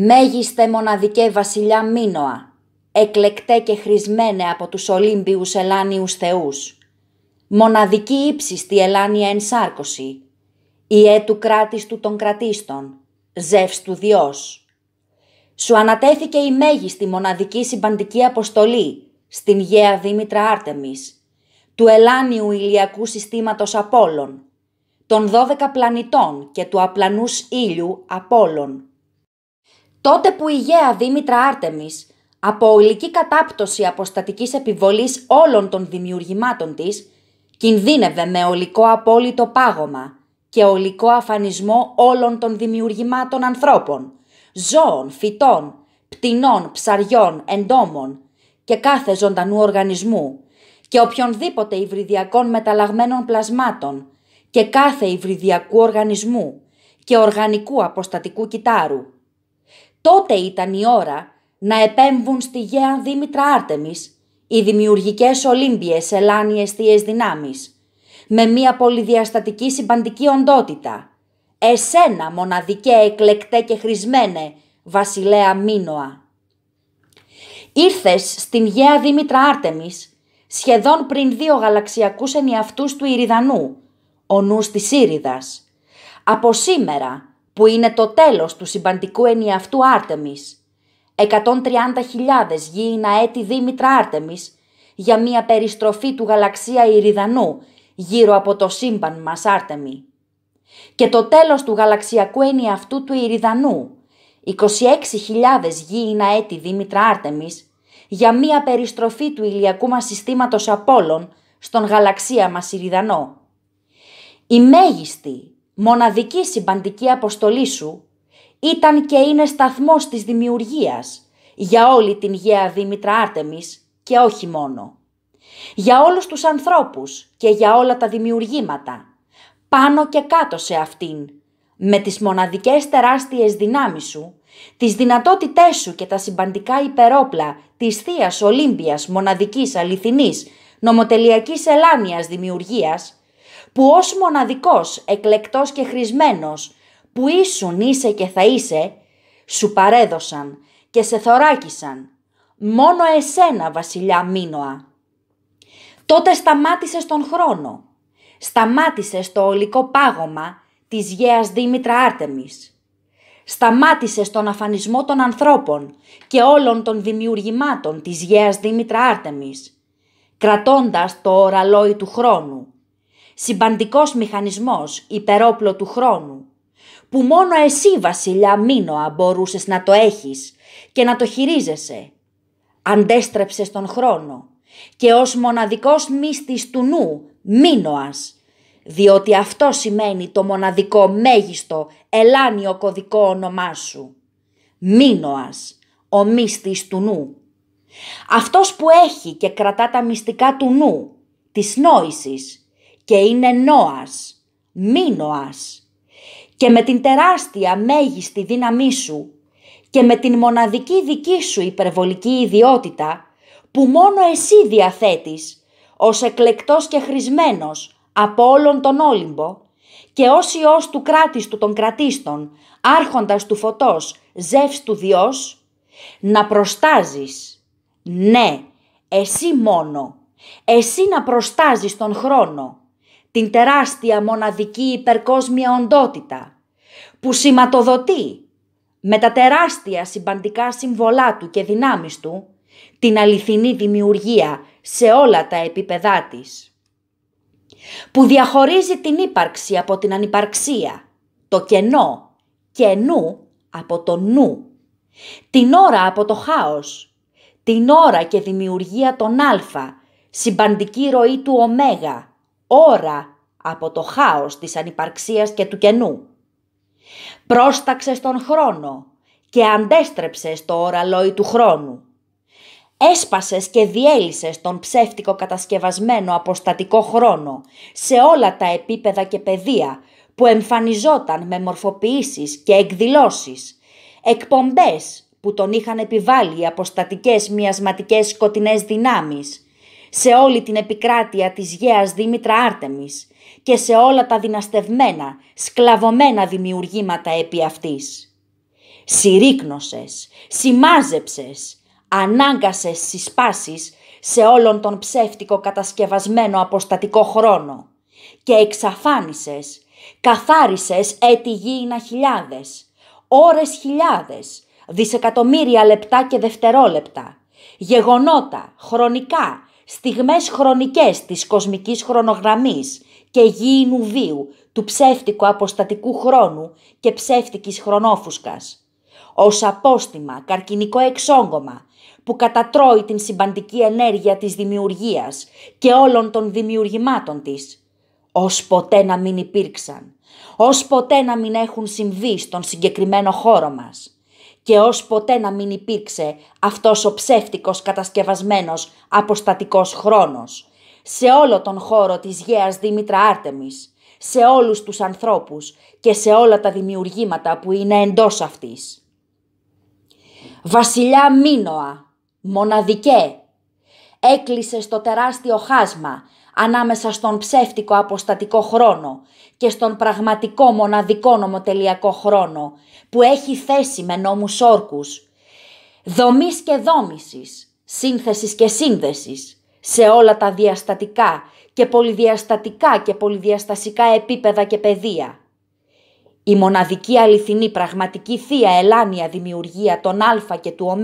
Μέγιστε μοναδικέ βασιλιά Μίνωα, εκλεκτέ και χρησμένε από τους Ολύμπιους Ελάνιους θεούς. Μοναδική ύψιστη Ελάνια ενσάρκωση, η έτου κράτης του των κρατήστων, ζεύς του Διός. Σου ανατέθηκε η μέγιστη μοναδική συμπαντική αποστολή στην γέα Δήμητρα Άρτεμις, του Ελάνιου ηλιακού συστήματος Απόλλων, των δώδεκα πλανητών και του απλανούς ήλιου Απόλλων, Τότε που η γέα Δήμητρα Άρτεμις, από ολική κατάπτωση αποστατικής επιβολής όλων των δημιουργημάτων της, κινδύνευε με ολικό απόλυτο πάγωμα και ολικό αφανισμό όλων των δημιουργημάτων ανθρώπων, ζώων, φυτών, πτηνών, ψαριών, εντόμων και κάθε ζωντανού οργανισμού και οποιονδήποτε υβριδιακών μεταλλαγμένων πλασμάτων και κάθε υβριδιακού οργανισμού και οργανικού αποστατικού κυτάρου τότε ήταν η ώρα να επέμβουν στη γέα Δήμητρα Άρτεμις οι δημιουργικές Ολύμπιες Ελλάνιες Θείες Δυνάμεις με μια πολυδιαστατική συμπαντική οντότητα. Εσένα μοναδικέ εκλεκτέ και χρησμένε, βασιλέα Μίνωα. Ήρθες στην γέα Δήμητρα Άρτεμις σχεδόν πριν δύο γαλαξιακούς ενιαυτούς του Ιριδανού, ο νους της Ήριδας. Από σήμερα που είναι το τέλος του συμπαντικού ενιαυτού Άρτεμις. 130.000 είναι έτη Δήμητρα Άρτεμις για μια περιστροφή του γαλαξία Ηριδανού γύρω από το σύμπαν μας Άρτεμι. Και το τέλος του γαλαξιακού ενιαυτού του Ηριδανού 26.000 είναι έτη Δήμητρα Άρτεμις για μία περιστροφή του ηλιακού μας συστήματος Απόλλων στον γαλαξία μας Ιριδανό. Η μέγιστη μοναδική συμπαντική αποστολή σου ήταν και είναι σταθμός της δημιουργίας για όλη την γέα Δήμητρα Άρτεμις και όχι μόνο. Για όλους τους ανθρώπους και για όλα τα δημιουργήματα, πάνω και κάτω σε αυτήν, με τις μοναδικές τεράστιες δυνάμεις σου, τις δυνατότητές σου και τα συμπαντικά υπερόπλα της θείας Ολύμπιας μοναδικής αληθινής νομοτελειακής ελάνιας δημιουργίας, που ως μοναδικός, εκλεκτός και χρησμένος, που ήσουν είσαι και θα είσαι, σου παρέδωσαν και σε θωράκισαν. Μόνο εσένα, βασιλιά Μίνοα. Τότε σταμάτησες τον χρόνο. Σταμάτησες το ολικό πάγωμα της γέας Δήμητρα Άρτεμις. Σταμάτησες τον αφανισμό των ανθρώπων και όλων των δημιουργημάτων της γέας Δήμητρα Άρτεμις, κρατώντας το ωραλόι του χρόνου συμπαντικός μηχανισμός υπερόπλο του χρόνου, που μόνο εσύ βασιλιά Μίνοα μπορούσες να το έχεις και να το χειρίζεσαι. Αντέστρεψες τον χρόνο και ως μοναδικός μύστης του νου Μίνωας, διότι αυτό σημαίνει το μοναδικό μέγιστο ελάνιο κωδικό όνομά σου. Μίνοας, ο μύστης του νου. Αυτός που έχει και κρατά τα μυστικά του νου, της νόησης, και είναι νόας, μη Και με την τεράστια μέγιστη δύναμή σου και με την μοναδική δική σου υπερβολική ιδιότητα που μόνο εσύ διαθέτεις ως εκλεκτός και χρησμένος από όλον τον Όλυμπο και ως Υιός του κράτης του των κρατίστων, άρχοντας του φωτός, ζεύς του Διός, να προστάζεις. Ναι, εσύ μόνο. Εσύ να προστάζεις τον χρόνο την τεράστια μοναδική υπερκόσμια οντότητα που σηματοδοτεί με τα τεράστια συμπαντικά συμβολά του και δυνάμεις του την αληθινή δημιουργία σε όλα τα επίπεδά της που διαχωρίζει την ύπαρξη από την ανυπαρξία, το κενό και νου από το νου, την ώρα από το χάος, την ώρα και δημιουργία των α, συμπαντική ροή του ωμέγα, ώρα από το χάος της ανυπαρξίας και του κενού. Πρόσταξε τον χρόνο και αντέστρεψε το ώραλοι του χρόνου. Έσπασες και διέλυσες τον ψεύτικο κατασκευασμένο αποστατικό χρόνο σε όλα τα επίπεδα και πεδία που εμφανιζόταν με μορφοποιήσεις και εκδηλώσεις, εκπομπές που τον είχαν επιβάλει οι αποστατικές μοιασματικές σκοτεινές δυνάμεις, σε όλη την επικράτεια της γέας Δήμητρα Άρτεμις και σε όλα τα δυναστευμένα, σκλαβωμένα δημιουργήματα επί αυτής. Συρίκνωσες, σημάζεψες, ανάγκασες συσπάσεις σε όλον τον ψεύτικο κατασκευασμένο αποστατικό χρόνο και εξαφάνισες, καθάρισες έτη γήινα χιλιάδες, ώρες χιλιάδες, δισεκατομμύρια λεπτά και δευτερόλεπτα, γεγονότα, χρονικά, στιγμές χρονικές της κοσμικής χρονογραμμής και γήινου βίου, του ψεύτικου αποστατικού χρόνου και ψεύτικης χρονόφουσκας. Ως απόστημα, καρκινικό εξόγκωμα, που κατατρώει την συμπαντική ενέργεια της δημιουργίας και όλων των δημιουργημάτων της, ως ποτέ να μην υπήρξαν, ως ποτέ να μην έχουν συμβεί στον συγκεκριμένο χώρο μας και ως ποτέ να μην υπήρξε αυτός ο ψεύτικος κατασκευασμένος αποστατικός χρόνος σε όλο τον χώρο της γέας Δήμητρα Άρτεμις, σε όλους τους ανθρώπους και σε όλα τα δημιουργήματα που είναι εντός αυτής. Βασιλιά Μίνοα, μοναδικέ, έκλεισε στο τεράστιο χάσμα ανάμεσα στον ψεύτικο αποστατικό χρόνο και στον πραγματικό μοναδικό νομοτελειακό χρόνο που έχει θέση με νόμους όρκους, δομής και δόμησης, σύνθεσης και σύνδεσης σε όλα τα διαστατικά και πολυδιαστατικά και πολυδιαστασικά επίπεδα και πεδία. Η μοναδική αληθινή πραγματική θεία ελάνια δημιουργία των α και του ω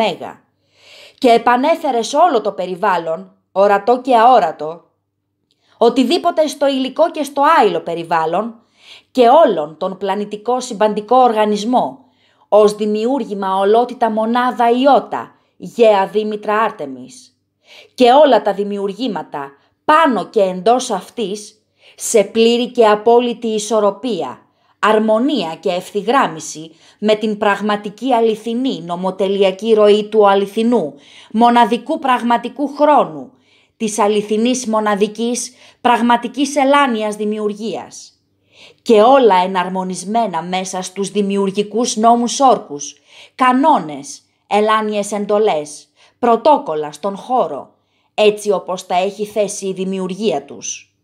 και επανέφερε σε όλο το περιβάλλον, ορατό και αόρατο, οτιδήποτε στο υλικό και στο άειλο περιβάλλον και όλον τον πλανητικό συμπαντικό οργανισμό, ως δημιούργημα ολότητα μονάδα ιώτα, γέα δήμητρα άρτεμις. Και όλα τα δημιουργήματα πάνω και εντός αυτής, σε πλήρη και απόλυτη ισορροπία, αρμονία και ευθυγράμμιση με την πραγματική αληθινή νομοτελειακή ροή του αληθινού, μοναδικού πραγματικού χρόνου, της αληθινής μοναδικής πραγματικής ελάνιας δημιουργίας και όλα εναρμονισμένα μέσα στους δημιουργικούς νόμους όρκους, κανόνες, ελάνιες εντολές, πρωτόκολλα στον χώρο, έτσι όπως τα έχει θέσει η δημιουργία τους.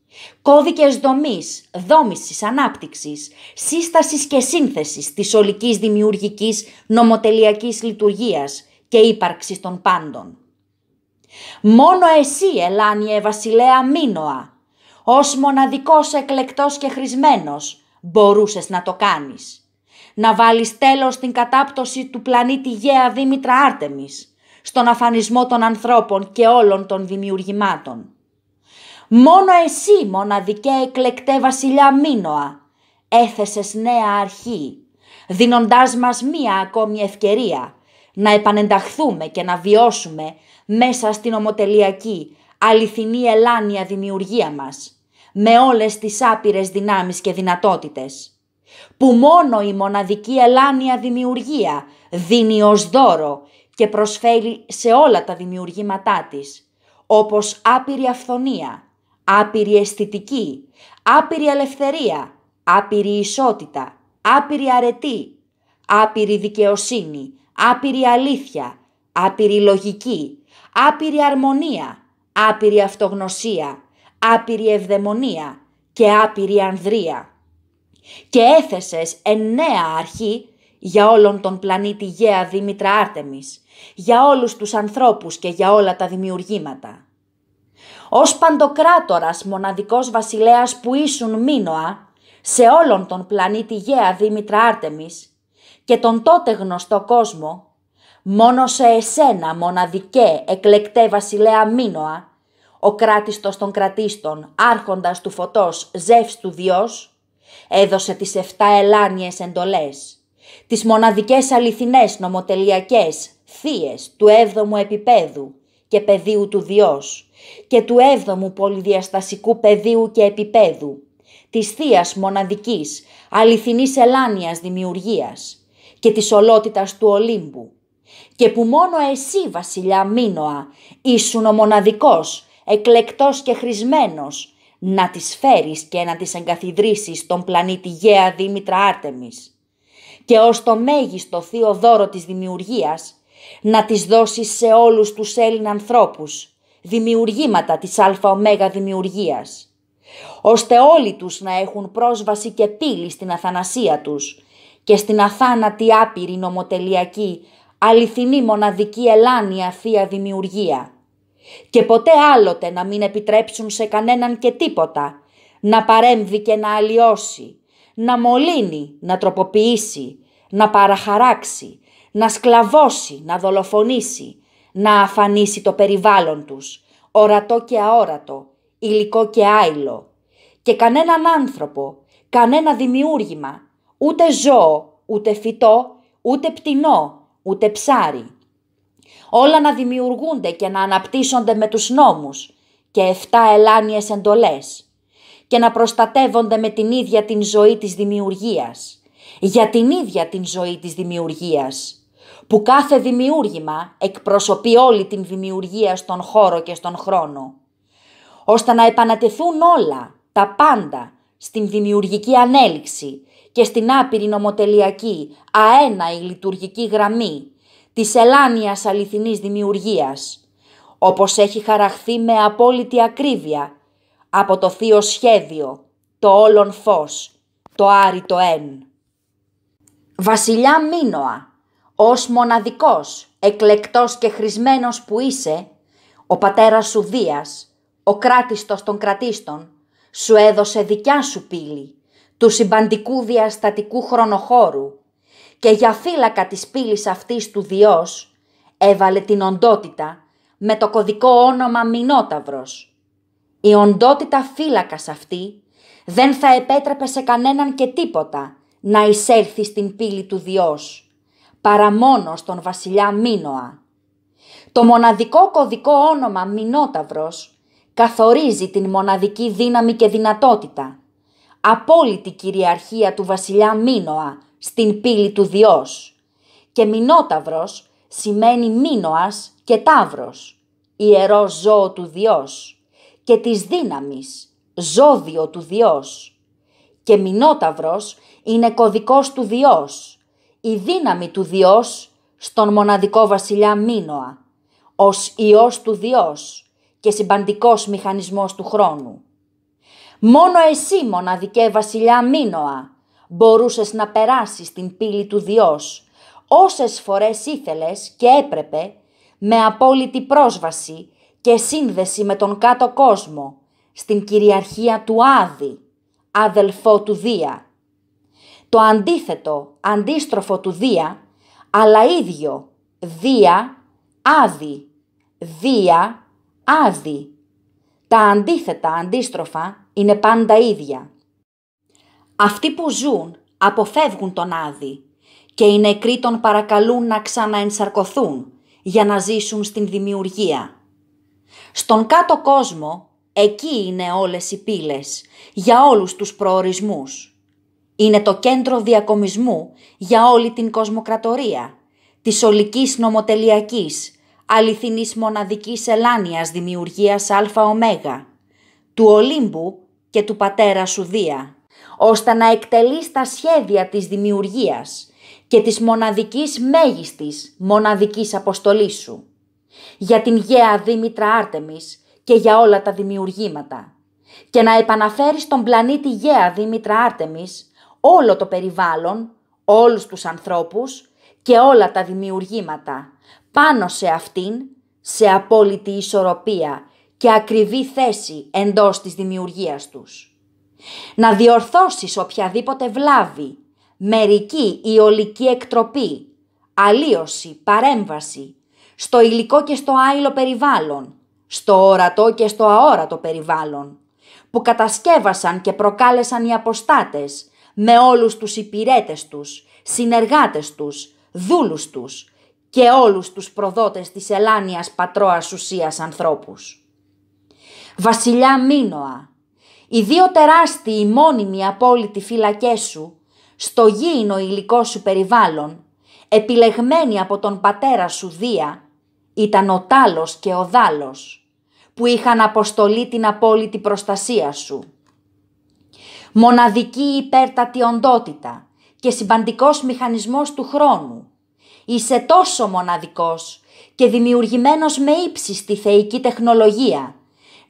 Κώδικες δομής, δόμησης, ανάπτυξης, σύστασης και σύνθεσης της ολικής δημιουργικής νομοτελειακής λειτουργίας και ύπαρξης των πάντων. Μόνο εσύ, Ελάνιε βασιλέα Μίνοα, ως μοναδικός εκλεκτός και χρησμένος, μπορούσες να το κάνεις. Να βάλεις τέλος στην κατάπτωση του πλανήτη Γαία Δήμητρα Άρτεμις, στον αφανισμό των ανθρώπων και όλων των δημιουργημάτων. Μόνο εσύ, μοναδικέ εκλεκτέ βασιλιά Μίνοα, έθεσες νέα αρχή, δίνοντάς μας μία ακόμη ευκαιρία να επανενταχθούμε και να βιώσουμε μέσα στην ομοτελειακή, αληθινή ελάνια δημιουργία μας, με όλες τις άπειρες δυνάμεις και δυνατότητες, που μόνο η μοναδική ελάνια δημιουργία δίνει ως δώρο και προσφέρει σε όλα τα δημιουργήματά της, όπως άπειρη αυθονία, άπειρη αισθητική, άπειρη ελευθερία, άπειρη ισότητα, άπειρη αρετή, άπειρη δικαιοσύνη, άπειρη αλήθεια, άπειρη λογική, άπειρη αρμονία, άπειρη αυτογνωσία, άπειρη ευδαιμονία και άπειρη ανδρεία. Και έθεσες εννέα αρχή για όλον τον πλανήτη Γαία Δήμητρα Άρτεμις, για όλους τους ανθρώπους και για όλα τα δημιουργήματα. Ως παντοκράτορας μοναδικός βασιλέας που ήσουν Μίνωα, σε όλον τον πλανήτη Γαία Δήμητρα Άρτεμις και τον τότε γνωστό κόσμο, Μόνο σε εσένα, μοναδικέ, εκλεκτέ βασιλέα Μίνοα, ο κράτιστος των κρατίστων, άρχοντας του φωτός, ζεύς του διός, έδωσε τις 7 ελάνιες εντολές, τις μοναδικές αληθινές νομοτελειακές θείες του 7 επίπεδου και πεδίου του διός και του 7 πολυδιαστασικού πεδίου και επίπεδου, της θείας μοναδικής αληθινής ελάνιας δημιουργίας και της ολότητας του Ολύμπου, και που μόνο εσύ βασιλιά Μίνοα ήσουν ο μοναδικός, εκλεκτός και χρησμένος, να τις φέρεις και να τις εγκαθιδρύσεις στον πλανήτη Γαία Δήμητρα Άρτεμις και ως το μέγιστο θείο δώρο της δημιουργίας να τις δώσεις σε όλους τους Έλλην ανθρώπους, δημιουργήματα της ΑΟ δημιουργίας, ώστε όλοι τους να έχουν πρόσβαση και πύλη στην αθανασία τους και στην αθάνατη άπειρη νομοτελειακή αληθινή μοναδική ελάνια θεία δημιουργία. Και ποτέ άλλοτε να μην επιτρέψουν σε κανέναν και τίποτα, να παρέμβει και να αλλοιώσει, να μολύνει, να τροποποιήσει, να παραχαράξει, να σκλαβώσει, να δολοφονήσει, να αφανίσει το περιβάλλον τους, ορατό και αόρατο, υλικό και άϊλο. Και κανέναν άνθρωπο, κανένα δημιούργημα, ούτε ζώο, ούτε φυτό, ούτε πτηνό, ούτε ψάρι. Όλα να δημιουργούνται και να αναπτύσσονται με τους νόμους και εφτά ελάνιες εντολές και να προστατεύονται με την ίδια την ζωή της δημιουργίας, για την ίδια την ζωή της δημιουργίας, που κάθε δημιούργημα εκπροσωπεί όλη την δημιουργία στον χώρο και στον χρόνο, ώστε να επανατεθούν όλα, τα πάντα, στην δημιουργική ανέλυξη, και στην άπειρη νομοτελειακή, αέναη λειτουργική γραμμή της ελάνιας αληθινής δημιουργίας, όπως έχει χαραχθεί με απόλυτη ακρίβεια από το θείο σχέδιο, το όλον φως, το άριτο εν. Βασιλιά Μίνωα, ως μοναδικός, εκλεκτός και χρησμένος που είσαι, ο πατέρας σου Δίας, ο κράτηστος των κρατίστων, σου έδωσε δικιά σου πύλη, του συμπαντικού διαστατικού χρονοχώρου και για φύλακα της πύλης αυτής του Διός έβαλε την οντότητα με το κωδικό όνομα Μινόταυρος. Η οντότητα φύλακας αυτή δεν θα επέτρεπε σε κανέναν και τίποτα να εισέλθει στην πύλη του Διός, παρά μόνο στον βασιλιά Μίνοα. Το μοναδικό κωδικό όνομα Μινόταυρος καθορίζει την μοναδική δύναμη και δυνατότητα απόλυτη κυριαρχία του βασιλιά Μίνωα στην πύλη του Διός. Και Μινόταυρος σημαίνει Μίνωας και Ταύρος, ιερός ζώο του Διός και της δύναμης, ζώδιο του Διός. Και Μινόταυρος είναι κωδικός του Διός, η δύναμη του Διός στον μοναδικό βασιλιά Μίνωα, ως Υιός του Διός και συμπαντικός μηχανισμός του χρόνου. Μόνο εσύ μοναδικέ βασιλιά Μίνοα μπορούσες να περάσεις την πύλη του Διός όσες φορές ήθελες και έπρεπε με απόλυτη πρόσβαση και σύνδεση με τον κάτω κόσμο στην κυριαρχία του Άδη, αδελφό του Δία. Το αντίθετο, αντίστροφο του Δία, αλλά ίδιο, Δία, Άδη, Δία, Άδη. Τα αντίθετα, αντίστροφα, είναι πάντα ίδια. Αυτοί που ζουν αποφεύγουν τον άδη και οι νεκροί τον παρακαλούν να ξαναενσαρκωθούν για να ζήσουν στην δημιουργία. Στον κάτω κόσμο εκεί είναι όλες οι πύλες για όλους τους προορισμούς. Είναι το κέντρο διακομισμού για όλη την κοσμοκρατορία, της ολικής νομοτελειακής, αληθινής μοναδικής ελάνιας δημιουργίας ΑΟ, του Ολύμπου και του πατέρα σου Δία, ώστε να εκτελείς τα σχέδια της δημιουργίας και της μοναδικής μέγιστης μοναδικής αποστολής σου, για την γέα Δήμητρα Άρτεμις και για όλα τα δημιουργήματα, και να επαναφέρεις τον πλανήτη γέα Δήμητρα Άρτεμις, όλο το περιβάλλον, όλους τους ανθρώπους και όλα τα δημιουργήματα, πάνω σε αυτήν, σε απόλυτη ισορροπία και ακριβή θέση εντός της δημιουργίας τους. Να διορθώσεις οποιαδήποτε βλάβη, μερική ή ολική εκτροπή, αλλίωση, παρέμβαση, στο υλικό και στο άειλο περιβάλλον, στο όρατο και στο αόρατο περιβάλλον, που κατασκεύασαν και προκάλεσαν οι αποστάτες με όλους τους υπηρέτες τους, συνεργάτες τους, δούλους τους και όλους τους προδότες της Ελλάνιας πατρόας ουσίας ανθρώπους βασιλιά Μίνοα. Οι δύο τεράστιοι μόνιμοι απόλυτοι φυλακές σου, στο γήινο υλικό σου περιβάλλον, επιλεγμένοι από τον πατέρα σου Δία, ήταν ο Τάλος και ο Δάλος, που είχαν αποστολή την απόλυτη προστασία σου. Μοναδική υπέρτατη οντότητα και συμπαντικός μηχανισμός του χρόνου. Είσαι τόσο μοναδικός και δημιουργημένος με ύψιστη θεϊκή τεχνολογία –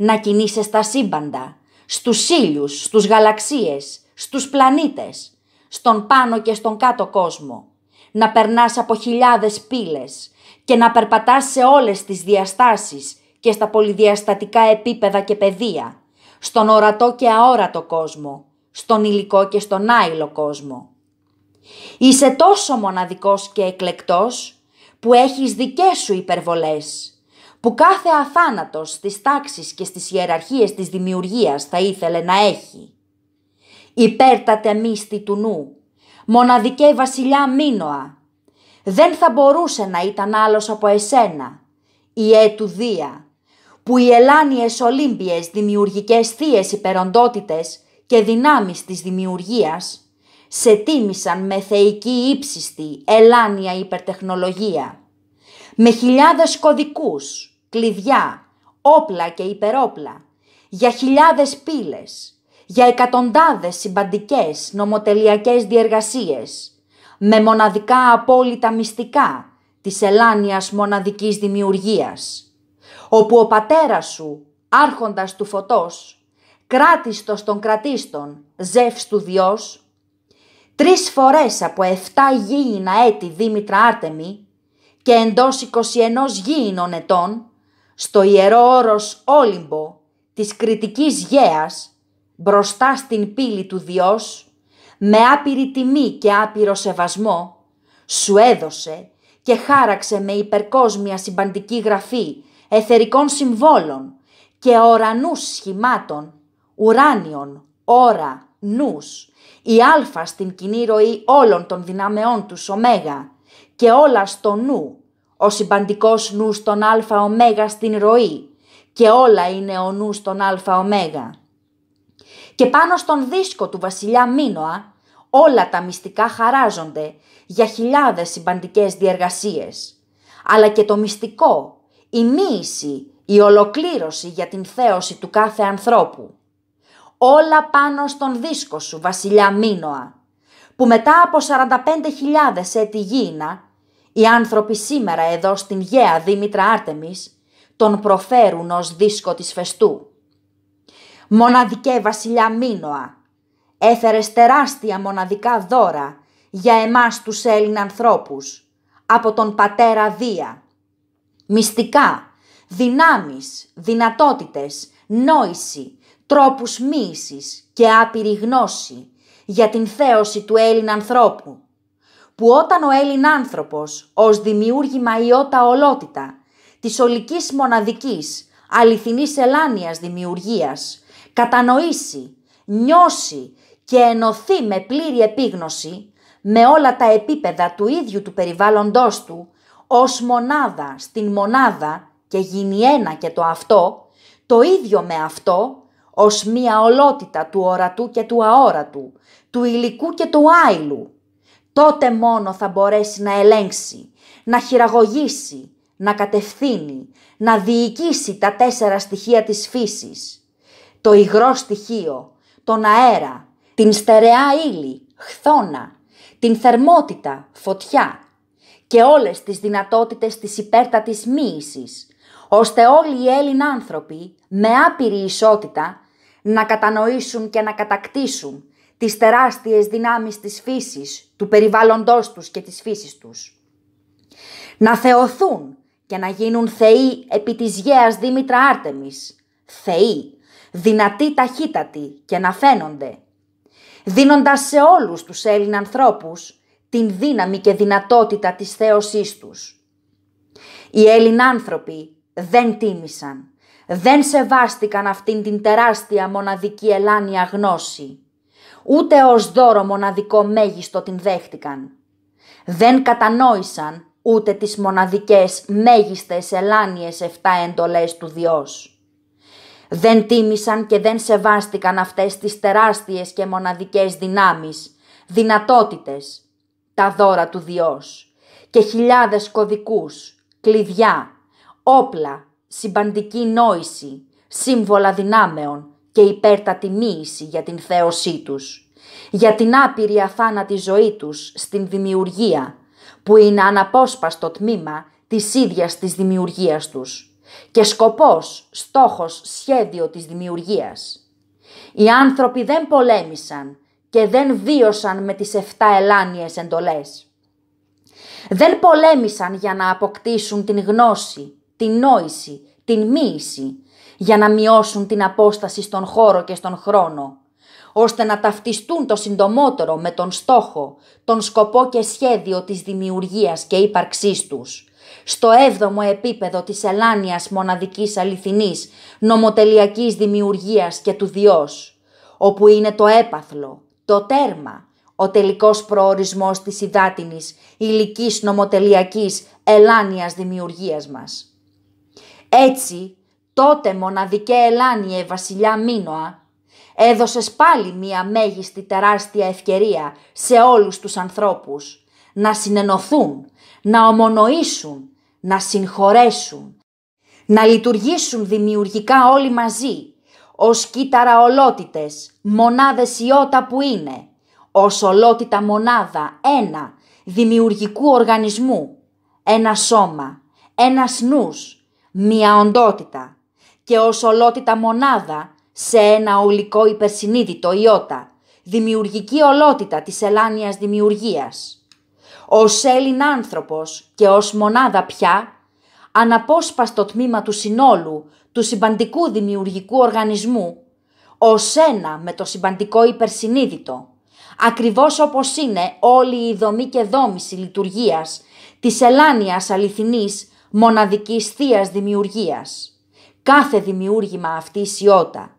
να κινείσαι στα σύμπαντα, στους ήλιους, στους γαλαξίες, στους πλανήτες, στον πάνω και στον κάτω κόσμο, να περνάς από χιλιάδες πύλες και να περπατάς σε όλες τις διαστάσεις και στα πολυδιαστατικά επίπεδα και πεδία, στον ορατό και αόρατο κόσμο, στον υλικό και στον άειλο κόσμο. Είσαι τόσο μοναδικός και εκλεκτός που έχεις δικές σου υπερβολές που κάθε αθάνατος στις τάξεις και στις ιεραρχίες της δημιουργίας θα ήθελε να έχει. Υπέρτατε μίστη του νου, μοναδικέ βασιλιά Μίνοα, δεν θα μπορούσε να ήταν άλλος από εσένα, η έτου Δία, που οι ελλάνιες Ολύμπιες δημιουργικές θείες υπεροντότητες και δυνάμεις της δημιουργίας σε τίμησαν με θεϊκή ύψιστη ελλάνια υπερτεχνολογία, με χιλιάδες κωδικούς, κλειδιά, όπλα και υπερόπλα, για χιλιάδες πύλες, για εκατοντάδες συμπαντικές νομοτελειακές διεργασίες, με μοναδικά απόλυτα μυστικά της ελάνιας μοναδικής δημιουργίας, όπου ο πατέρας σου, άρχοντας του φωτός, κράτιστος των κρατίστων, ζεύς του Διός, τρεις φορές από εφτά γήινα έτη Δήμητρα Άρτεμι και εντός 21 γήινων ετών, στο ιερό όρος Όλυμπο της κριτικής γέας, μπροστά στην πύλη του Διός, με άπειρη τιμή και άπειρο σεβασμό, σου έδωσε και χάραξε με υπερκόσμια συμπαντική γραφή εθερικών συμβόλων και ορανούς σχημάτων, ουράνιων, ώρα, νους, η άλφα στην κοινή ροή όλων των δυναμεών τους ωμέγα και όλα στο νου, ο συμπαντικός νους των ΑΟ στην ροή και όλα είναι ο νους των ΑΟ. Και πάνω στον δίσκο του βασιλιά Μίνωα, όλα τα μυστικά χαράζονται για χιλιάδες συμπαντικές διεργασίες. Αλλά και το μυστικό, η μοίηση, η ολοκλήρωση για την θέωση του κάθε ανθρώπου. Όλα πάνω στον δίσκο σου βασιλιά Μίνοα, που μετά από 45.000 έτη γήινα οι άνθρωποι σήμερα εδώ στην Γαία Δήμητρα Άρτεμις τον προφέρουν ως δίσκο της φεστού. Μοναδικέ βασιλιά Μίνωα έφερες τεράστια μοναδικά δώρα για εμάς τους Έλλην ανθρώπους, από τον πατέρα Δία. Μυστικά, δυνάμεις, δυνατότητες, νόηση, τρόπους μοίησης και άπειρη γνώση για την θέωση του Έλλην ανθρώπου που όταν ο Έλλην άνθρωπος, ως δημιούργημα ιώτα ολότητα, της ολικής μοναδικής, αληθινής ελάνιας δημιουργίας, κατανοήσει, νιώσει και ενωθεί με πλήρη επίγνωση, με όλα τα επίπεδα του ίδιου του περιβάλλοντός του, ως μονάδα στην μονάδα και γίνει ένα και το αυτό, το ίδιο με αυτό, ως μία ολότητα του ορατού και του αόρατου, του υλικού και του άειλου, τότε μόνο θα μπορέσει να ελέγξει, να χειραγωγήσει, να κατευθύνει, να διοικήσει τα τέσσερα στοιχεία της φύσης. Το υγρό στοιχείο, τον αέρα, την στερεά ύλη, χθόνα, την θερμότητα, φωτιά και όλες τις δυνατότητες της υπέρτατης μοίησης, ώστε όλοι οι Έλληνες άνθρωποι με άπειρη ισότητα να κατανοήσουν και να κατακτήσουν τις τεράστιες δυνάμεις της φύσης, του περιβάλλοντός τους και της φύσης τους. Να θεωθούν και να γίνουν θεοί επί της γέας Δήμητρα Άρτεμις, θεοί, δυνατοί ταχύτατοι και να φαίνονται, δίνοντας σε όλους τους Έλλην ανθρώπους την δύναμη και δυνατότητα της θέωσής τους. Οι Έλλην άνθρωποι δεν τίμησαν, δεν σεβάστηκαν αυτήν την τεράστια μοναδική ελάνια γνώση ούτε ως δώρο μοναδικό μέγιστο την δέχτηκαν. Δεν κατανόησαν ούτε τις μοναδικές μέγιστες ελάνιες εφτά εντολές του Διός. Δεν τίμησαν και δεν σεβάστηκαν αυτές τις τεράστιες και μοναδικές δυνάμεις, δυνατότητες, τα δώρα του Διός και χιλιάδες κωδικούς, κλειδιά, όπλα, συμπαντική νόηση, σύμβολα δυνάμεων, και υπέρτατη μοίηση για την θέωσή τους, για την άπειρη αθάνατη ζωή τους στην δημιουργία, που είναι αναπόσπαστο τμήμα της ίδιας της δημιουργίας τους και σκοπός, στόχος, σχέδιο της δημιουργίας. Οι άνθρωποι δεν πολέμησαν και δεν βίωσαν με τις 7 ελάνιες εντολές. Δεν πολέμησαν για να αποκτήσουν την γνώση, την νόηση, την μίηση για να μειώσουν την απόσταση στον χώρο και στον χρόνο, ώστε να ταυτιστούν το συντομότερο με τον στόχο, τον σκοπό και σχέδιο της δημιουργίας και ύπαρξής τους, στο έβδομο επίπεδο της ελάνιας μοναδικής αληθινής νομοτελειακής δημιουργίας και του Διός, όπου είναι το έπαθλο, το τέρμα, ο τελικός προορισμός της υδάτινης, υλικής νομοτελειακής, ελάνιας δημιουργίας μας. Έτσι, Τότε μοναδικέ Ελάνιε βασιλιά Μίνοα, έδωσες πάλι μία μέγιστη τεράστια ευκαιρία σε όλους τους ανθρώπους να συνενωθούν, να ομονοήσουν, να συγχωρέσουν, να λειτουργήσουν δημιουργικά όλοι μαζί, ως κύτταρα ολότητες, μονάδες ιώτα που είναι, ως ολότητα μονάδα ένα δημιουργικού οργανισμού, ένα σώμα, ένας νους, μία οντότητα και ως ολότητα μονάδα σε ένα ολικό υπερσυνείδητο ιότα δημιουργική ολότητα της Ελλάνιας δημιουργίας. Ως Έλλην άνθρωπος και ως μονάδα πια, αναπόσπαστο τμήμα του συνόλου, του συμπαντικού δημιουργικού οργανισμού, ως ένα με το συμπαντικό υπερσυνείδητο, ακριβώς όπως είναι όλη η δομή και δόμηση λειτουργίας της Ελλάνιας αληθινής μοναδικής θείας δημιουργίας κάθε δημιούργημα αυτής ιώτα,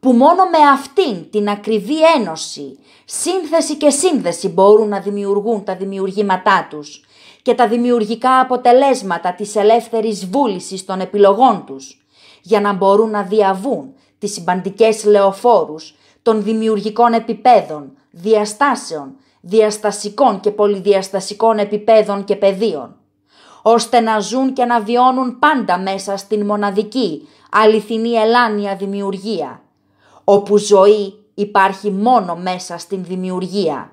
που μόνο με αυτήν την ακριβή ένωση, σύνθεση και σύνδεση μπορούν να δημιουργούν τα δημιουργήματά τους και τα δημιουργικά αποτελέσματα της ελεύθερης βούλησης των επιλογών τους, για να μπορούν να διαβούν τις συμπαντικές λεωφόρους των δημιουργικών επιπέδων, διαστάσεων, διαστασικών και πολυδιαστασικών επιπέδων και πεδίων ώστε να ζουν και να βιώνουν πάντα μέσα στην μοναδική, αληθινή ελάνια δημιουργία, όπου ζωή υπάρχει μόνο μέσα στην δημιουργία.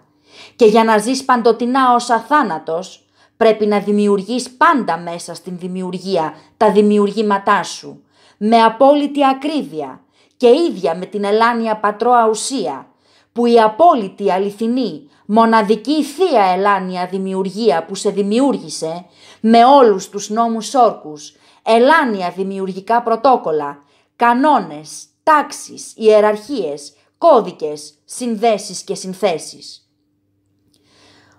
Και για να ζεις παντοτινά ως αθάνατος, πρέπει να δημιουργείς πάντα μέσα στην δημιουργία τα δημιουργήματά σου, με απόλυτη ακρίβεια και ίδια με την ελάνια πατρόα ουσία, που η απόλυτη αληθινή, μοναδική θεία ελάνια δημιουργία που σε δημιούργησε, με όλους τους νόμους όρκους, ελάνια δημιουργικά πρωτόκολλα, κανόνες, τάξεις, ιεραρχίες, κώδικες, συνδέσεις και συνθέσεις.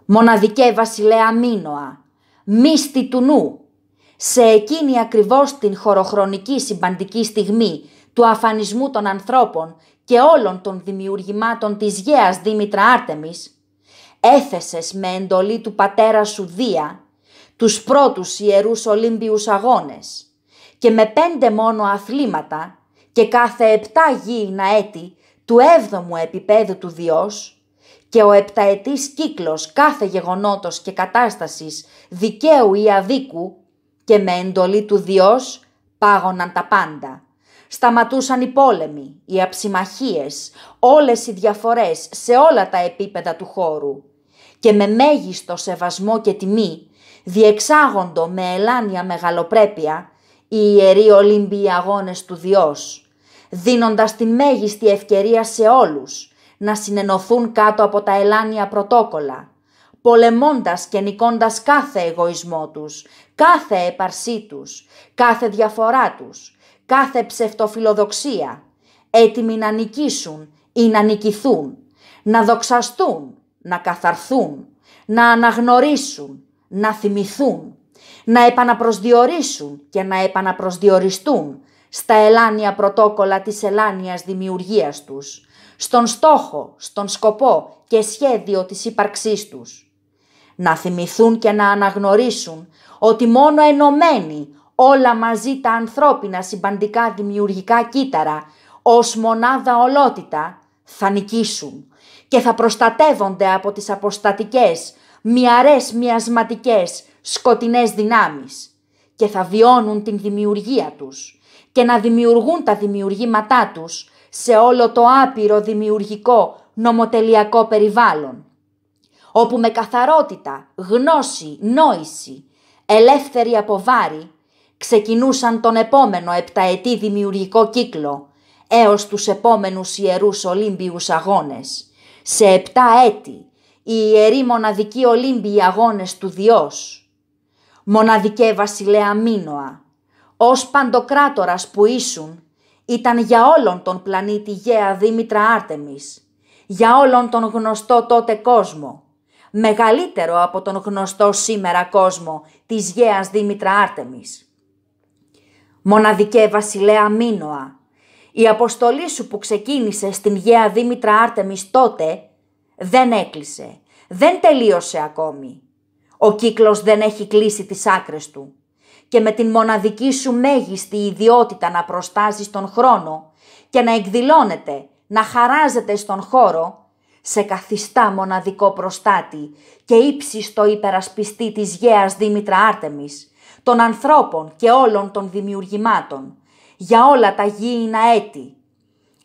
Μοναδικέ βασιλέα Μίνωα, μίστη του νου, σε εκείνη ακριβώς την χωροχρονική συμπαντική στιγμή του αφανισμού των ανθρώπων και όλων των δημιουργημάτων της γέας Δήμητρα Άρτεμις, έθεσες με εντολή του πατέρα σου Δία τους πρώτους Ιερούς Ολύμπιους Αγώνες και με πέντε μόνο αθλήματα και κάθε επτά γήινα έτη του έβδομου επίπεδου του Διός και ο επταετής κύκλος κάθε γεγονότος και κατάστασης δικαίου ή αδίκου και με εντολή του Διός πάγωναν τα πάντα. Σταματούσαν οι πόλεμοι, οι αψιμαχίες, όλες οι διαφορές σε όλα τα επίπεδα του χώρου και με μέγιστο σεβασμό και τιμή διεξάγοντο με ελάνια μεγαλοπρέπεια οι Ιεροί Ολύμπιοι Αγώνες του Διός, δίνοντας τη μέγιστη ευκαιρία σε όλους να συνενωθούν κάτω από τα ελάνια πρωτόκολλα, πολεμώντας και νικώντας κάθε εγωισμό τους, κάθε επαρσή τους, κάθε διαφορά τους, κάθε ψευτοφιλοδοξία, έτοιμοι να νικήσουν ή να νικηθούν, να δοξαστούν, να καθαρθούν, να αναγνωρίσουν, να θυμηθούν, να επαναπροσδιορίσουν και να επαναπροσδιοριστούν στα ελάνια πρωτόκολλα της ελάνιας δημιουργίας τους, στον στόχο, στον σκοπό και σχέδιο της ύπαρξής τους. Να θυμηθούν και να αναγνωρίσουν ότι μόνο ενωμένοι όλα μαζί τα ανθρώπινα συμπαντικά δημιουργικά κύτταρα ως μονάδα ολότητα θα νικήσουν και θα προστατεύονται από τις αποστατικές μιαρές μιασματικές σκοτεινές δυνάμεις και θα βιώνουν την δημιουργία τους και να δημιουργούν τα δημιουργήματά τους σε όλο το άπειρο δημιουργικό νομοτελειακό περιβάλλον όπου με καθαρότητα, γνώση, νόηση, ελεύθερη από βάρη, ξεκινούσαν τον επόμενο επταετή δημιουργικό κύκλο έως τους επόμενους Ιερούς Ολύμπιους Αγώνες, σε επτά έτη οι ιεροί μοναδικοί Ολύμπιοι αγώνες του Διός. Μοναδικέ βασιλέα Μήνοα, ως παντοκράτορας που ήσουν, ήταν για όλον τον πλανήτη Γαία Δήμητρα Άρτεμις, για όλον τον γνωστό τότε κόσμο, μεγαλύτερο από τον γνωστό σήμερα κόσμο της Γέας Δήμητρα Άρτεμις. Μοναδικέ βασιλέα Μήνοα, η αποστολή σου που ξεκίνησε στην Γαία Δήμητρα Άρτεμις τότε δεν έκλεισε, δεν τελείωσε ακόμη. Ο κύκλος δεν έχει κλείσει τις άκρες του και με την μοναδική σου μέγιστη ιδιότητα να προστάζεις τον χρόνο και να εκδηλώνεται, να χαράζεται στον χώρο, σε καθιστά μοναδικό προστάτη και ύψιστο υπερασπιστή της γέας Δήμητρα Άρτεμις, των ανθρώπων και όλων των δημιουργημάτων, για όλα τα γήινα έτη.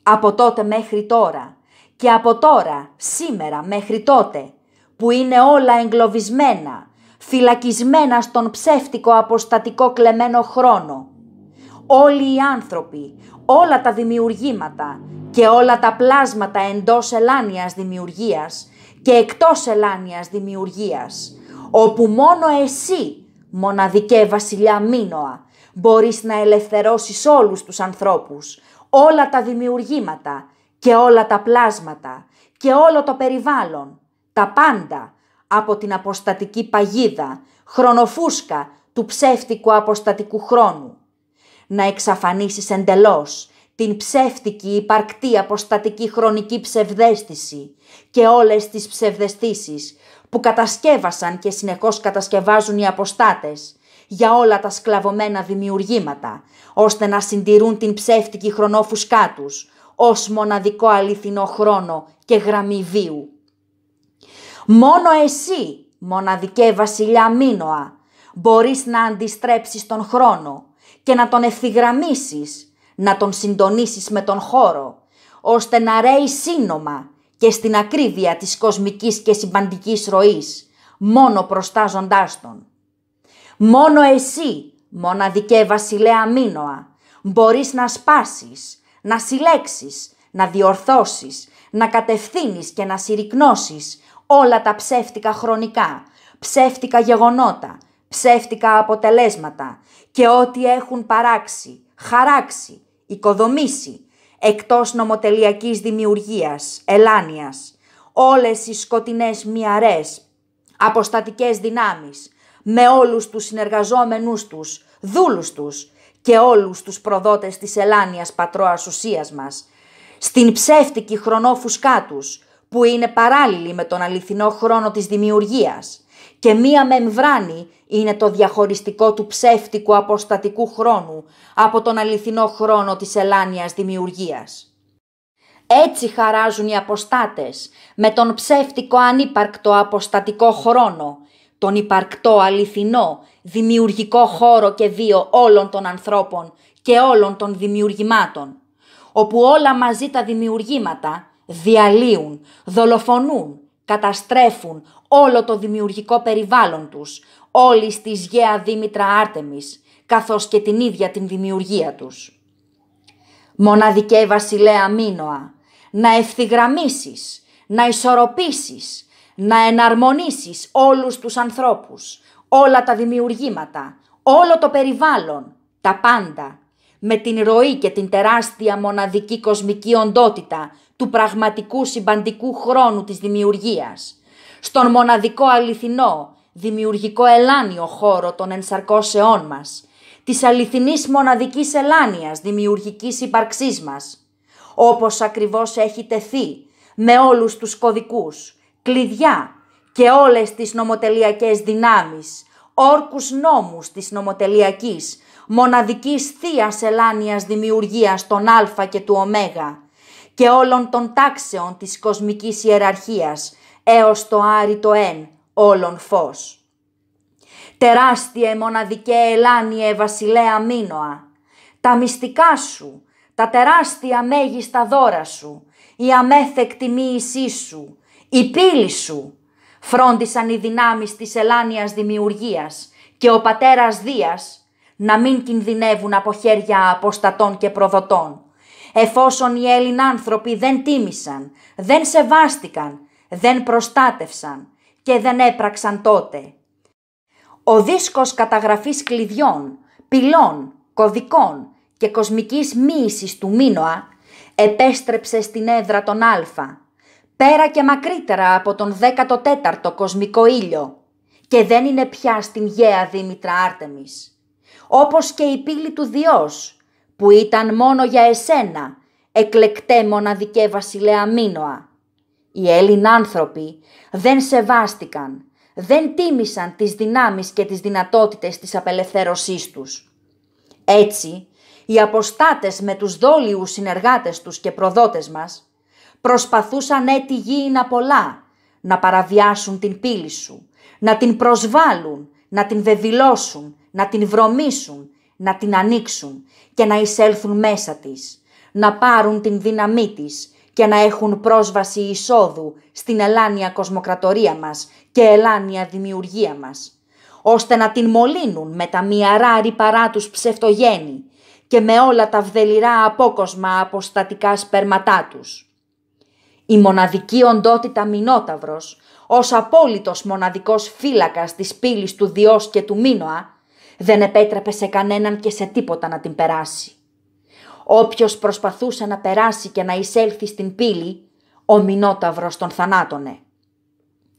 Από τότε μέχρι τώρα, και από τώρα, σήμερα μέχρι τότε, που είναι όλα εγκλωβισμένα, φυλακισμένα στον ψεύτικο αποστατικό κλεμμένο χρόνο. Όλοι οι άνθρωποι, όλα τα δημιουργήματα και όλα τα πλάσματα εντός ελάνιας δημιουργίας και εκτός ελάνιας δημιουργίας, όπου μόνο εσύ, μοναδικέ βασιλιά Μίνωα, μπορείς να ελευθερώσεις όλους τους ανθρώπους, όλα τα δημιουργήματα και όλα τα πλάσματα και όλο το περιβάλλον, τα πάντα από την αποστατική παγίδα, χρονοφούσκα του ψεύτικου αποστατικού χρόνου. Να εξαφανίσεις εντελώς την ψεύτικη υπαρκτή αποστατική χρονική ψευδέστηση και όλες τις ψευδεστήσεις που κατασκεύασαν και συνεχώς κατασκευάζουν οι αποστάτες για όλα τα σκλαβωμένα δημιουργήματα, ώστε να συντηρούν την ψεύτικη χρονόφουσκά τους, ως μοναδικό αληθινό χρόνο και γραμμή βίου. Μόνο εσύ, μοναδικέ βασιλιά Μίνοα, μπορείς να αντιστρέψεις τον χρόνο και να τον ευθυγραμμίσεις, να τον συντονίσεις με τον χώρο, ώστε να ρέει σύνομα και στην ακρίβεια της κοσμικής και συμπαντικής ροής, μόνο προστάζοντάς τον. Μόνο εσύ, μοναδικέ βασιλέα Μίνωα, μπορείς να σπάσεις, να συλλέξεις, να διορθώσεις, να κατευθύνεις και να συρρυκνώσεις όλα τα ψεύτικα χρονικά, ψεύτικα γεγονότα, ψεύτικα αποτελέσματα και ό,τι έχουν παράξει, χαράξει, οικοδομήσει, εκτός νομοτελειακής δημιουργίας, ελάνιας, όλες οι σκοτεινές μιαρές, αποστατικές δυνάμεις, με όλους τους συνεργαζόμενούς τους, δούλους τους, και όλους τους προδότες της Ελάνιας πατρόας ουσίας μας, στην ψεύτικη χρονόφουσκά τους, που είναι παράλληλη με τον αληθινό χρόνο της δημιουργίας και μία μεμβράνη είναι το διαχωριστικό του ψεύτικου αποστατικού χρόνου από τον αληθινό χρόνο της ελάνιας δημιουργίας. Έτσι χαράζουν οι αποστάτες με τον ψεύτικο ανύπαρκτο αποστατικό χρόνο τον υπαρκτό, αληθινό, δημιουργικό χώρο και βίο όλων των ανθρώπων και όλων των δημιουργημάτων, όπου όλα μαζί τα δημιουργήματα διαλύουν, δολοφονούν, καταστρέφουν όλο το δημιουργικό περιβάλλον τους, όλη τη γέα Δήμητρα Άρτεμις, καθώς και την ίδια την δημιουργία τους. Μοναδικέ βασιλέα Μήνοα να ευθυγραμμίσεις, να ισορροπήσεις, να εναρμονίσεις όλους τους ανθρώπους, όλα τα δημιουργήματα, όλο το περιβάλλον, τα πάντα, με την ροή και την τεράστια μοναδική κοσμική οντότητα του πραγματικού συμπαντικού χρόνου της δημιουργίας, στον μοναδικό αληθινό, δημιουργικό ελάνιο χώρο των ενσαρκώσεών μας, της αληθινής μοναδικής ελάνιας δημιουργικής ύπαρξής μας, όπως ακριβώς έχει τεθεί με όλους τους κωδικούς, κλειδιά και όλες τις νομοτελειακές δυνάμεις, όρκους νόμους της νομοτελειακής, μοναδικής θείας ελάνιας δημιουργίας των Α και του Ω και όλων των τάξεων της κοσμικής ιεραρχίας, έως το Άρι το Εν, όλων φως. Τεράστια μοναδικέ ελάνιε βασιλέα Μίνοα, τα μυστικά σου, τα τεράστια μέγιστα δώρα σου, η αμέθεκτη μοίησή σου, η πύλη σου φρόντισαν οι δυνάμεις της ελάνιας δημιουργίας και ο πατέρας Δίας να μην κινδυνεύουν από χέρια αποστατών και προδοτών. Εφόσον οι Έλλην άνθρωποι δεν τίμησαν, δεν σεβάστηκαν, δεν προστάτευσαν και δεν έπραξαν τότε. Ο δίσκος καταγραφής κλειδιών, πυλών, κωδικών και κοσμικής μοίησης του Μίνωα επέστρεψε στην έδρα των «Α» πέρα και μακρύτερα από τον 14ο κοσμικό ήλιο και δεν είναι πια στην γέα Δήμητρα Άρτεμις. Όπως και η πύλη του Διός, που ήταν μόνο για εσένα, εκλεκτέ μοναδικέ βασιλέα Μίνωα. Οι Έλλην άνθρωποι δεν σεβάστηκαν, δεν τίμησαν τις δυνάμεις και τις δυνατότητες της απελευθέρωσής τους. Έτσι, οι αποστάτες με τους δόλιους συνεργάτες τους και προδότες μας προσπαθούσαν έτη γη να πολλά, να παραβιάσουν την πύλη σου, να την προσβάλλουν, να την βεβηλώσουν, να την βρωμήσουν, να την ανοίξουν και να εισέλθουν μέσα της, να πάρουν την δύναμή της και να έχουν πρόσβαση εισόδου στην ελάνια κοσμοκρατορία μας και ελάνια δημιουργία μας, ώστε να την μολύνουν με τα μυαρά ρηπαρά τους ψευτογέννη και με όλα τα βδελιρά απόκοσμα αποστατικά σπέρματά τους η μοναδική οντότητα Μινόταυρος, ως απόλυτος μοναδικός φύλακας της πύλης του Διός και του Μίνωα, δεν επέτρεπε σε κανέναν και σε τίποτα να την περάσει. Όποιος προσπαθούσε να περάσει και να εισέλθει στην πύλη, ο Μινόταυρος τον θανάτωνε.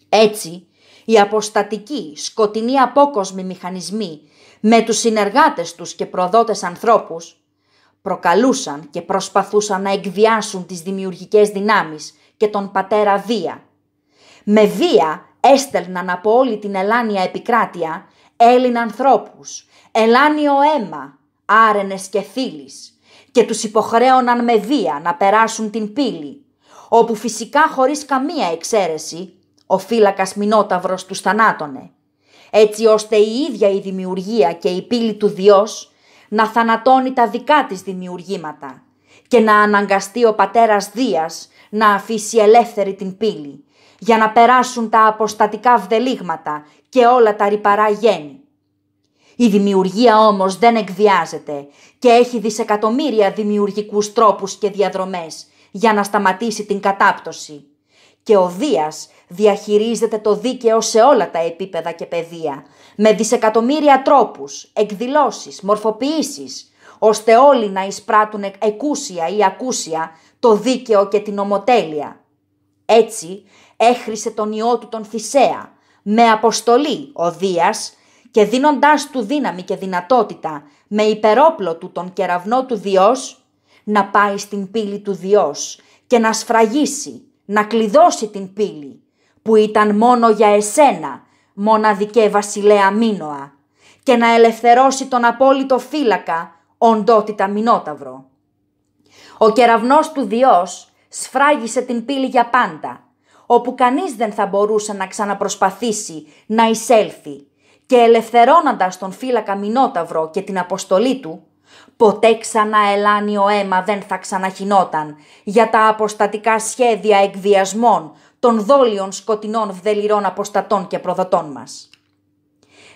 Έτσι, οι αποστατικοί, σκοτεινοί απόκοσμοι μηχανισμοί με τους συνεργάτες τους και προδότες ανθρώπους προκαλούσαν και προσπαθούσαν να εκβιάσουν τις δημιουργικές δυνάμεις και τον πατέρα Δία. Με βία έστελναν από όλη την Ελλάνια επικράτεια Έλλην ανθρώπους, Ελλάνιο αίμα, άρενες και θύλης και τους υποχρέωναν με βία να περάσουν την πύλη, όπου φυσικά χωρίς καμία εξαίρεση ο φύλακας Μινόταυρος τους θανάτωνε, έτσι ώστε η ίδια η δημιουργία και η πύλη του Διός να θανατώνει τα δικά της δημιουργήματα και να αναγκαστεί ο πατέρας Δίας να αφήσει ελεύθερη την πύλη για να περάσουν τα αποστατικά βδελίγματα και όλα τα ρηπαρά γέννη. Η δημιουργία όμως δεν εκβιάζεται και έχει δισεκατομμύρια δημιουργικούς τρόπους και διαδρομές για να σταματήσει την κατάπτωση. Και ο Δίας διαχειρίζεται το δίκαιο σε όλα τα επίπεδα και πεδία, με δισεκατομμύρια τρόπους, εκδηλώσεις, μορφοποιήσεις, ώστε όλοι να εισπράττουν εκούσια ή ακούσια το δίκαιο και την ομοτέλεια. Έτσι έχρισε τον ιό του τον Θησέα, με αποστολή ο Δίας και δίνοντάς του δύναμη και δυνατότητα με υπερόπλο του τον κεραυνό του Διός, να πάει στην πύλη του Διός και να σφραγίσει, να κλειδώσει την πύλη, που ήταν μόνο για εσένα μοναδικέ βασιλέα Μίνωα και να ελευθερώσει τον απόλυτο φύλακα, οντότητα Μινόταυρο. Ο κεραυνός του Διός σφράγισε την πύλη για πάντα, όπου κανείς δεν θα μπορούσε να ξαναπροσπαθήσει να εισέλθει και ελευθερώνοντας τον φύλακα Μινόταυρο και την αποστολή του, ποτέ ξανά ελάνιο αίμα δεν θα ξαναχινόταν για τα αποστατικά σχέδια εκβιασμών των δόλιων σκοτεινών βδελιρών αποστατών και προδοτών μας.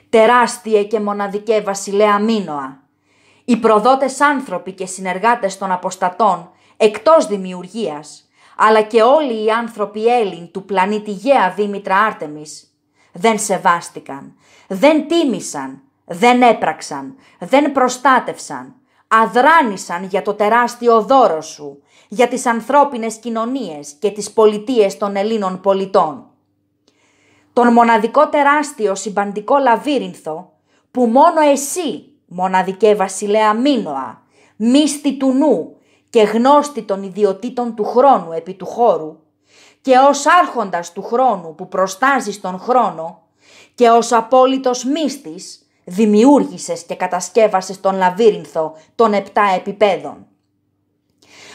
Τεράστιε και μοναδικέ βασιλέα Μίνοα, οι προδότες άνθρωποι και συνεργάτες των αποστατών εκτός δημιουργίας, αλλά και όλοι οι άνθρωποι Έλλην του πλανήτη Γαία Δήμητρα Άρτεμις, δεν σεβάστηκαν, δεν τίμησαν, δεν έπραξαν, δεν προστάτευσαν, αδράνησαν για το τεράστιο δώρο σου, για τις ανθρώπινες κοινωνίες και τις πολιτείες των Ελλήνων πολιτών. Τον μοναδικό τεράστιο συμπαντικό λαβύρινθο που μόνο εσύ, μοναδικέ βασιλέα Μίνωα, μίστη του νου και γνώστη των ιδιωτήτων του χρόνου επί του χώρου και ως άρχοντας του χρόνου που προστάζεις τον χρόνο και ως απόλυτος μύστης δημιούργησες και κατασκεύασες τον λαβύρινθο των επτά επιπέδων.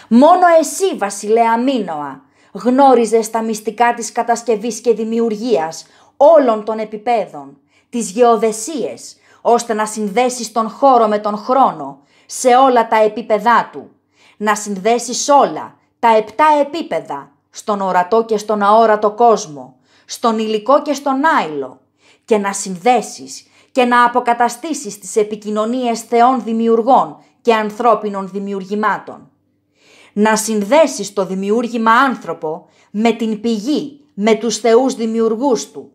Μόνο εσύ, βασιλέα μήνοα, γνώριζες τα μυστικά της κατασκευής και δημιουργίας όλων των επιπέδων, τις γεωδεσίες, ώστε να συνδέσεις τον χώρο με τον χρόνο σε όλα τα επίπεδά του. Να συνδέσεις όλα τα επτά επίπεδα, στον ορατό και στον αόρατο κόσμο, στον υλικό και στον άϊλο, και να συνδέσεις και να αποκαταστήσεις τις επικοινωνίες θεών δημιουργών και ανθρώπινων δημιουργημάτων να συνδέσεις το δημιούργημα άνθρωπο με την πηγή, με τους θεούς δημιουργούς του.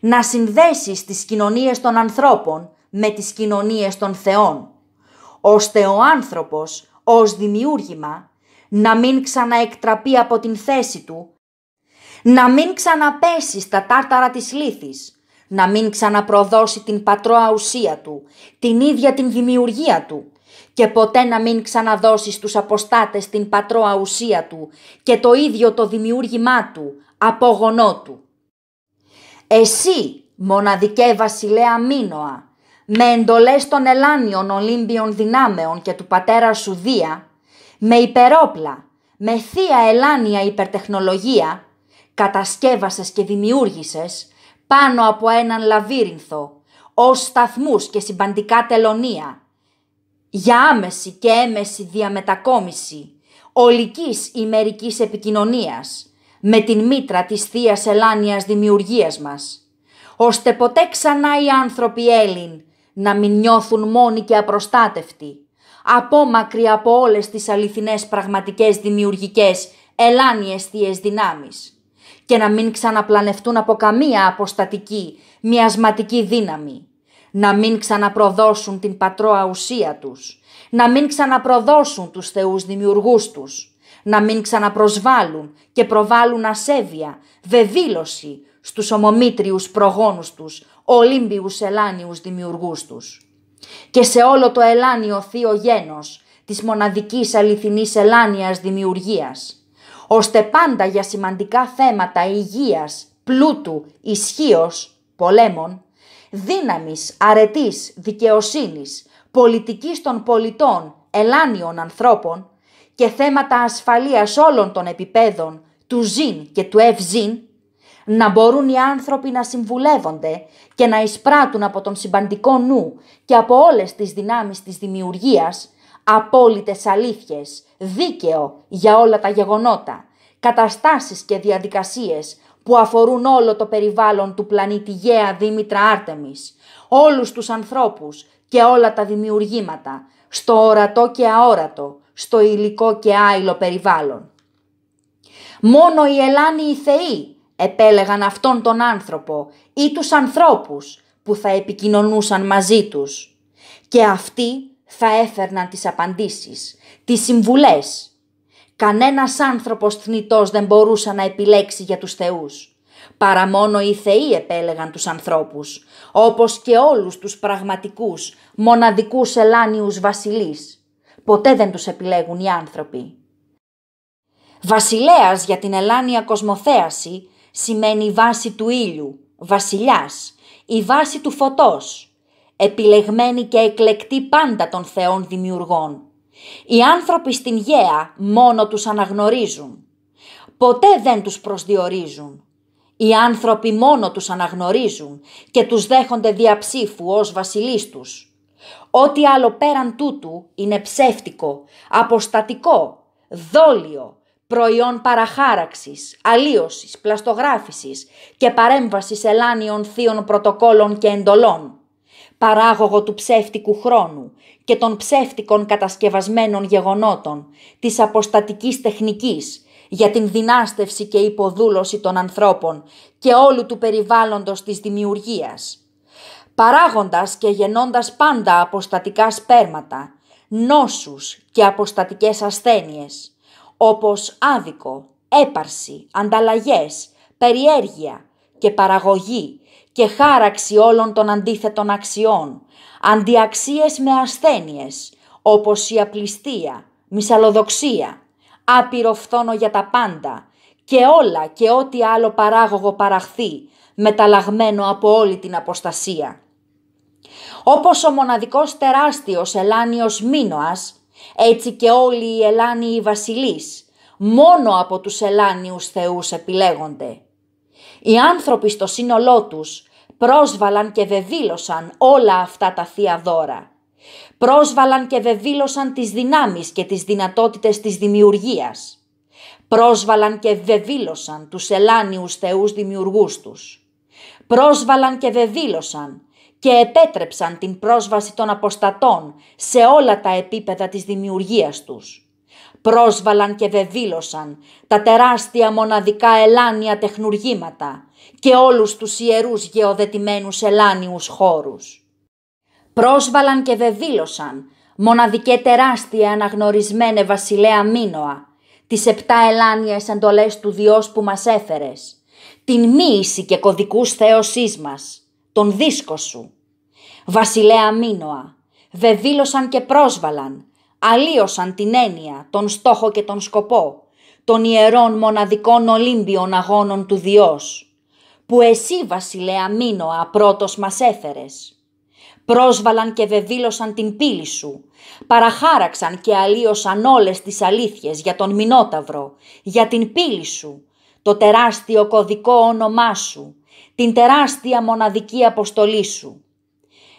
Να συνδέσεις τις κοινωνίες των ανθρώπων με τις κοινωνίες των θεών, ώστε ο άνθρωπος ως δημιούργημα να μην ξαναεκτραπεί από την θέση του, να μην ξαναπέσει στα τάρταρα της λύθης, να μην ξαναπροδώσει την πατρόα ουσία του, την ίδια την δημιουργία του, και ποτέ να μην ξαναδώσεις στους αποστάτες την πατρόα ουσία του και το ίδιο το δημιούργημά του, απόγονό του. Εσύ, μοναδικέ βασιλέα Μίνοα, με εντολές των Ελάνιων Ολύμπιων δυνάμεων και του πατέρα σου Δία, με υπερόπλα, με θεία Ελάνια υπερτεχνολογία, κατασκεύασες και δημιούργησες πάνω από έναν λαβύρινθο, ως σταθμούς και συμπαντικά τελωνία, για άμεση και έμεση διαμετακόμιση ολικής ημερικής επικοινωνίας με την μήτρα της θείας Ελάνιας δημιουργίας μας, ώστε ποτέ ξανά οι άνθρωποι Έλλην να μην νιώθουν μόνοι και απροστάτευτοι, απόμακροι από όλες τις αληθινές πραγματικές δημιουργικές Ελάνιες θείες δυνάμεις και να μην ξαναπλανευτούν από καμία αποστατική μιασματική δύναμη, να μην ξαναπροδώσουν την πατρόα ουσία τους, να μην ξαναπροδώσουν τους θεούς δημιουργούς τους, να μην ξαναπροσβάλλουν και προβάλλουν ασέβεια, βεβήλωση στους ομομήτριους προγόνους τους, Ολύμπιους Ελάνιους δημιουργούς τους. Και σε όλο το Ελάνιο θείο γένος της μοναδικής αληθινής Ελάνιας δημιουργίας, ώστε πάντα για σημαντικά θέματα υγείας, πλούτου, ισχύως, πολέμων, δύναμης, αρετής, δικαιοσύνης, πολιτικής των πολιτών, ελάνιων ανθρώπων και θέματα ασφαλείας όλων των επιπέδων του ΖΙΝ και του ΕΒΖΙΝ, να μπορούν οι άνθρωποι να συμβουλεύονται και να εισπράττουν από τον συμπαντικό νου και από όλες τις δυνάμεις της δημιουργίας απόλυτες αλήθειες, δίκαιο για όλα τα γεγονότα, καταστάσεις και διαδικασίες που αφορούν όλο το περιβάλλον του πλανήτη Γαία Δήμητρα Άρτεμις, όλους τους ανθρώπους και όλα τα δημιουργήματα, στο ορατό και αόρατο, στο υλικό και άειλο περιβάλλον. Μόνο οι Ελλάνοι θεοί επέλεγαν αυτόν τον άνθρωπο ή τους ανθρώπους που θα επικοινωνούσαν μαζί τους. Και αυτοί θα έφερναν τις απαντήσεις, τις συμβουλές, Κανένας άνθρωπος θνητός δεν μπορούσε να επιλέξει για τους θεούς. Παρά μόνο οι θεοί επέλεγαν τους ανθρώπους, όπως και όλους τους πραγματικούς, μοναδικούς ελάνιους βασιλείς. Ποτέ δεν τους επιλέγουν οι άνθρωποι. Βασιλέας για την Ελάνια κοσμοθέαση σημαίνει βάση του ήλιου, βασιλιάς, η βάση του φωτός, επιλεγμένη και εκλεκτή πάντα των θεών δημιουργών, οι άνθρωποι στην γέα μόνο τους αναγνωρίζουν. Ποτέ δεν τους προσδιορίζουν. Οι άνθρωποι μόνο τους αναγνωρίζουν και τους δέχονται διαψήφου ως βασιλείς τους. Ό,τι άλλο πέραν τούτου είναι ψεύτικο, αποστατικό, δόλιο, προϊόν παραχάραξης, αλλίωσης, πλαστογράφησης και παρέμβασης ελάνιων θείων πρωτοκόλων και εντολών παράγωγο του ψεύτικου χρόνου και των ψεύτικων κατασκευασμένων γεγονότων, της αποστατικής τεχνικής, για την δυνάστευση και υποδούλωση των ανθρώπων και όλου του περιβάλλοντος της δημιουργίας, παράγοντας και γεννώντας πάντα αποστατικά σπέρματα, νόσους και αποστατικές ασθένειες, όπως άδικο, έπαρση, ανταλλαγές, περιέργεια και παραγωγή και χάραξη όλων των αντίθετων αξιών, αντιαξίες με ασθένειες, όπως η απληστία, μυσαλλοδοξία, άπειρο φθόνο για τα πάντα και όλα και ό,τι άλλο παράγωγο παραχθεί, μεταλλαγμένο από όλη την αποστασία. Όπως ο μοναδικός τεράστιος Ελάνιος Μίνωας, έτσι και όλοι οι Ελάνιοι βασιλείς, μόνο από τους Ελάνιους θεούς επιλέγονται. Οι άνθρωποι στο σύνολό τους πρόσβαλαν και δεδήλωσαν όλα αυτά τα θεία δώρα. Πρόσβαλαν και δεδήλωσαν τις δυνάμεις και τις δυνατότητες της δημιουργίας. Πρόσβαλαν και δεδήλωσαν τους ελάνιους θεούς δημιουργούς τους. Πρόσβαλαν και δεδήλωσαν και επέτρεψαν την πρόσβαση των αποστατών σε όλα τα επίπεδα της δημιουργίας τους πρόσβαλαν και βεβήλωσαν τα τεράστια μοναδικά ελάνια τεχνουργήματα και όλους τους ιερούς γεωδετημένους ελάνιους χώρους. Πρόσβαλαν και βεβήλωσαν μοναδικέ τεράστια αναγνωρισμένε βασιλέα Μήνοα τις επτά ελάνιες εντολές του Διός που μας έφερες, την μοίηση και κωδικούς θέωσής μας, τον δίσκο σου. Βασιλέα Μίνοα, βεβήλωσαν και πρόσβαλαν αλλίωσαν την έννοια, τον στόχο και τον σκοπό των ιερών μοναδικών Ολύμπιων αγώνων του Διός, που εσύ βασιλέα Μίνοα πρώτος μας έφερες. Πρόσβαλαν και βεβήλωσαν την πύλη σου, παραχάραξαν και αλλίωσαν όλες τις αλήθειες για τον Μινόταυρο, για την πύλη σου, το τεράστιο κωδικό όνομά σου, την τεράστια μοναδική αποστολή σου.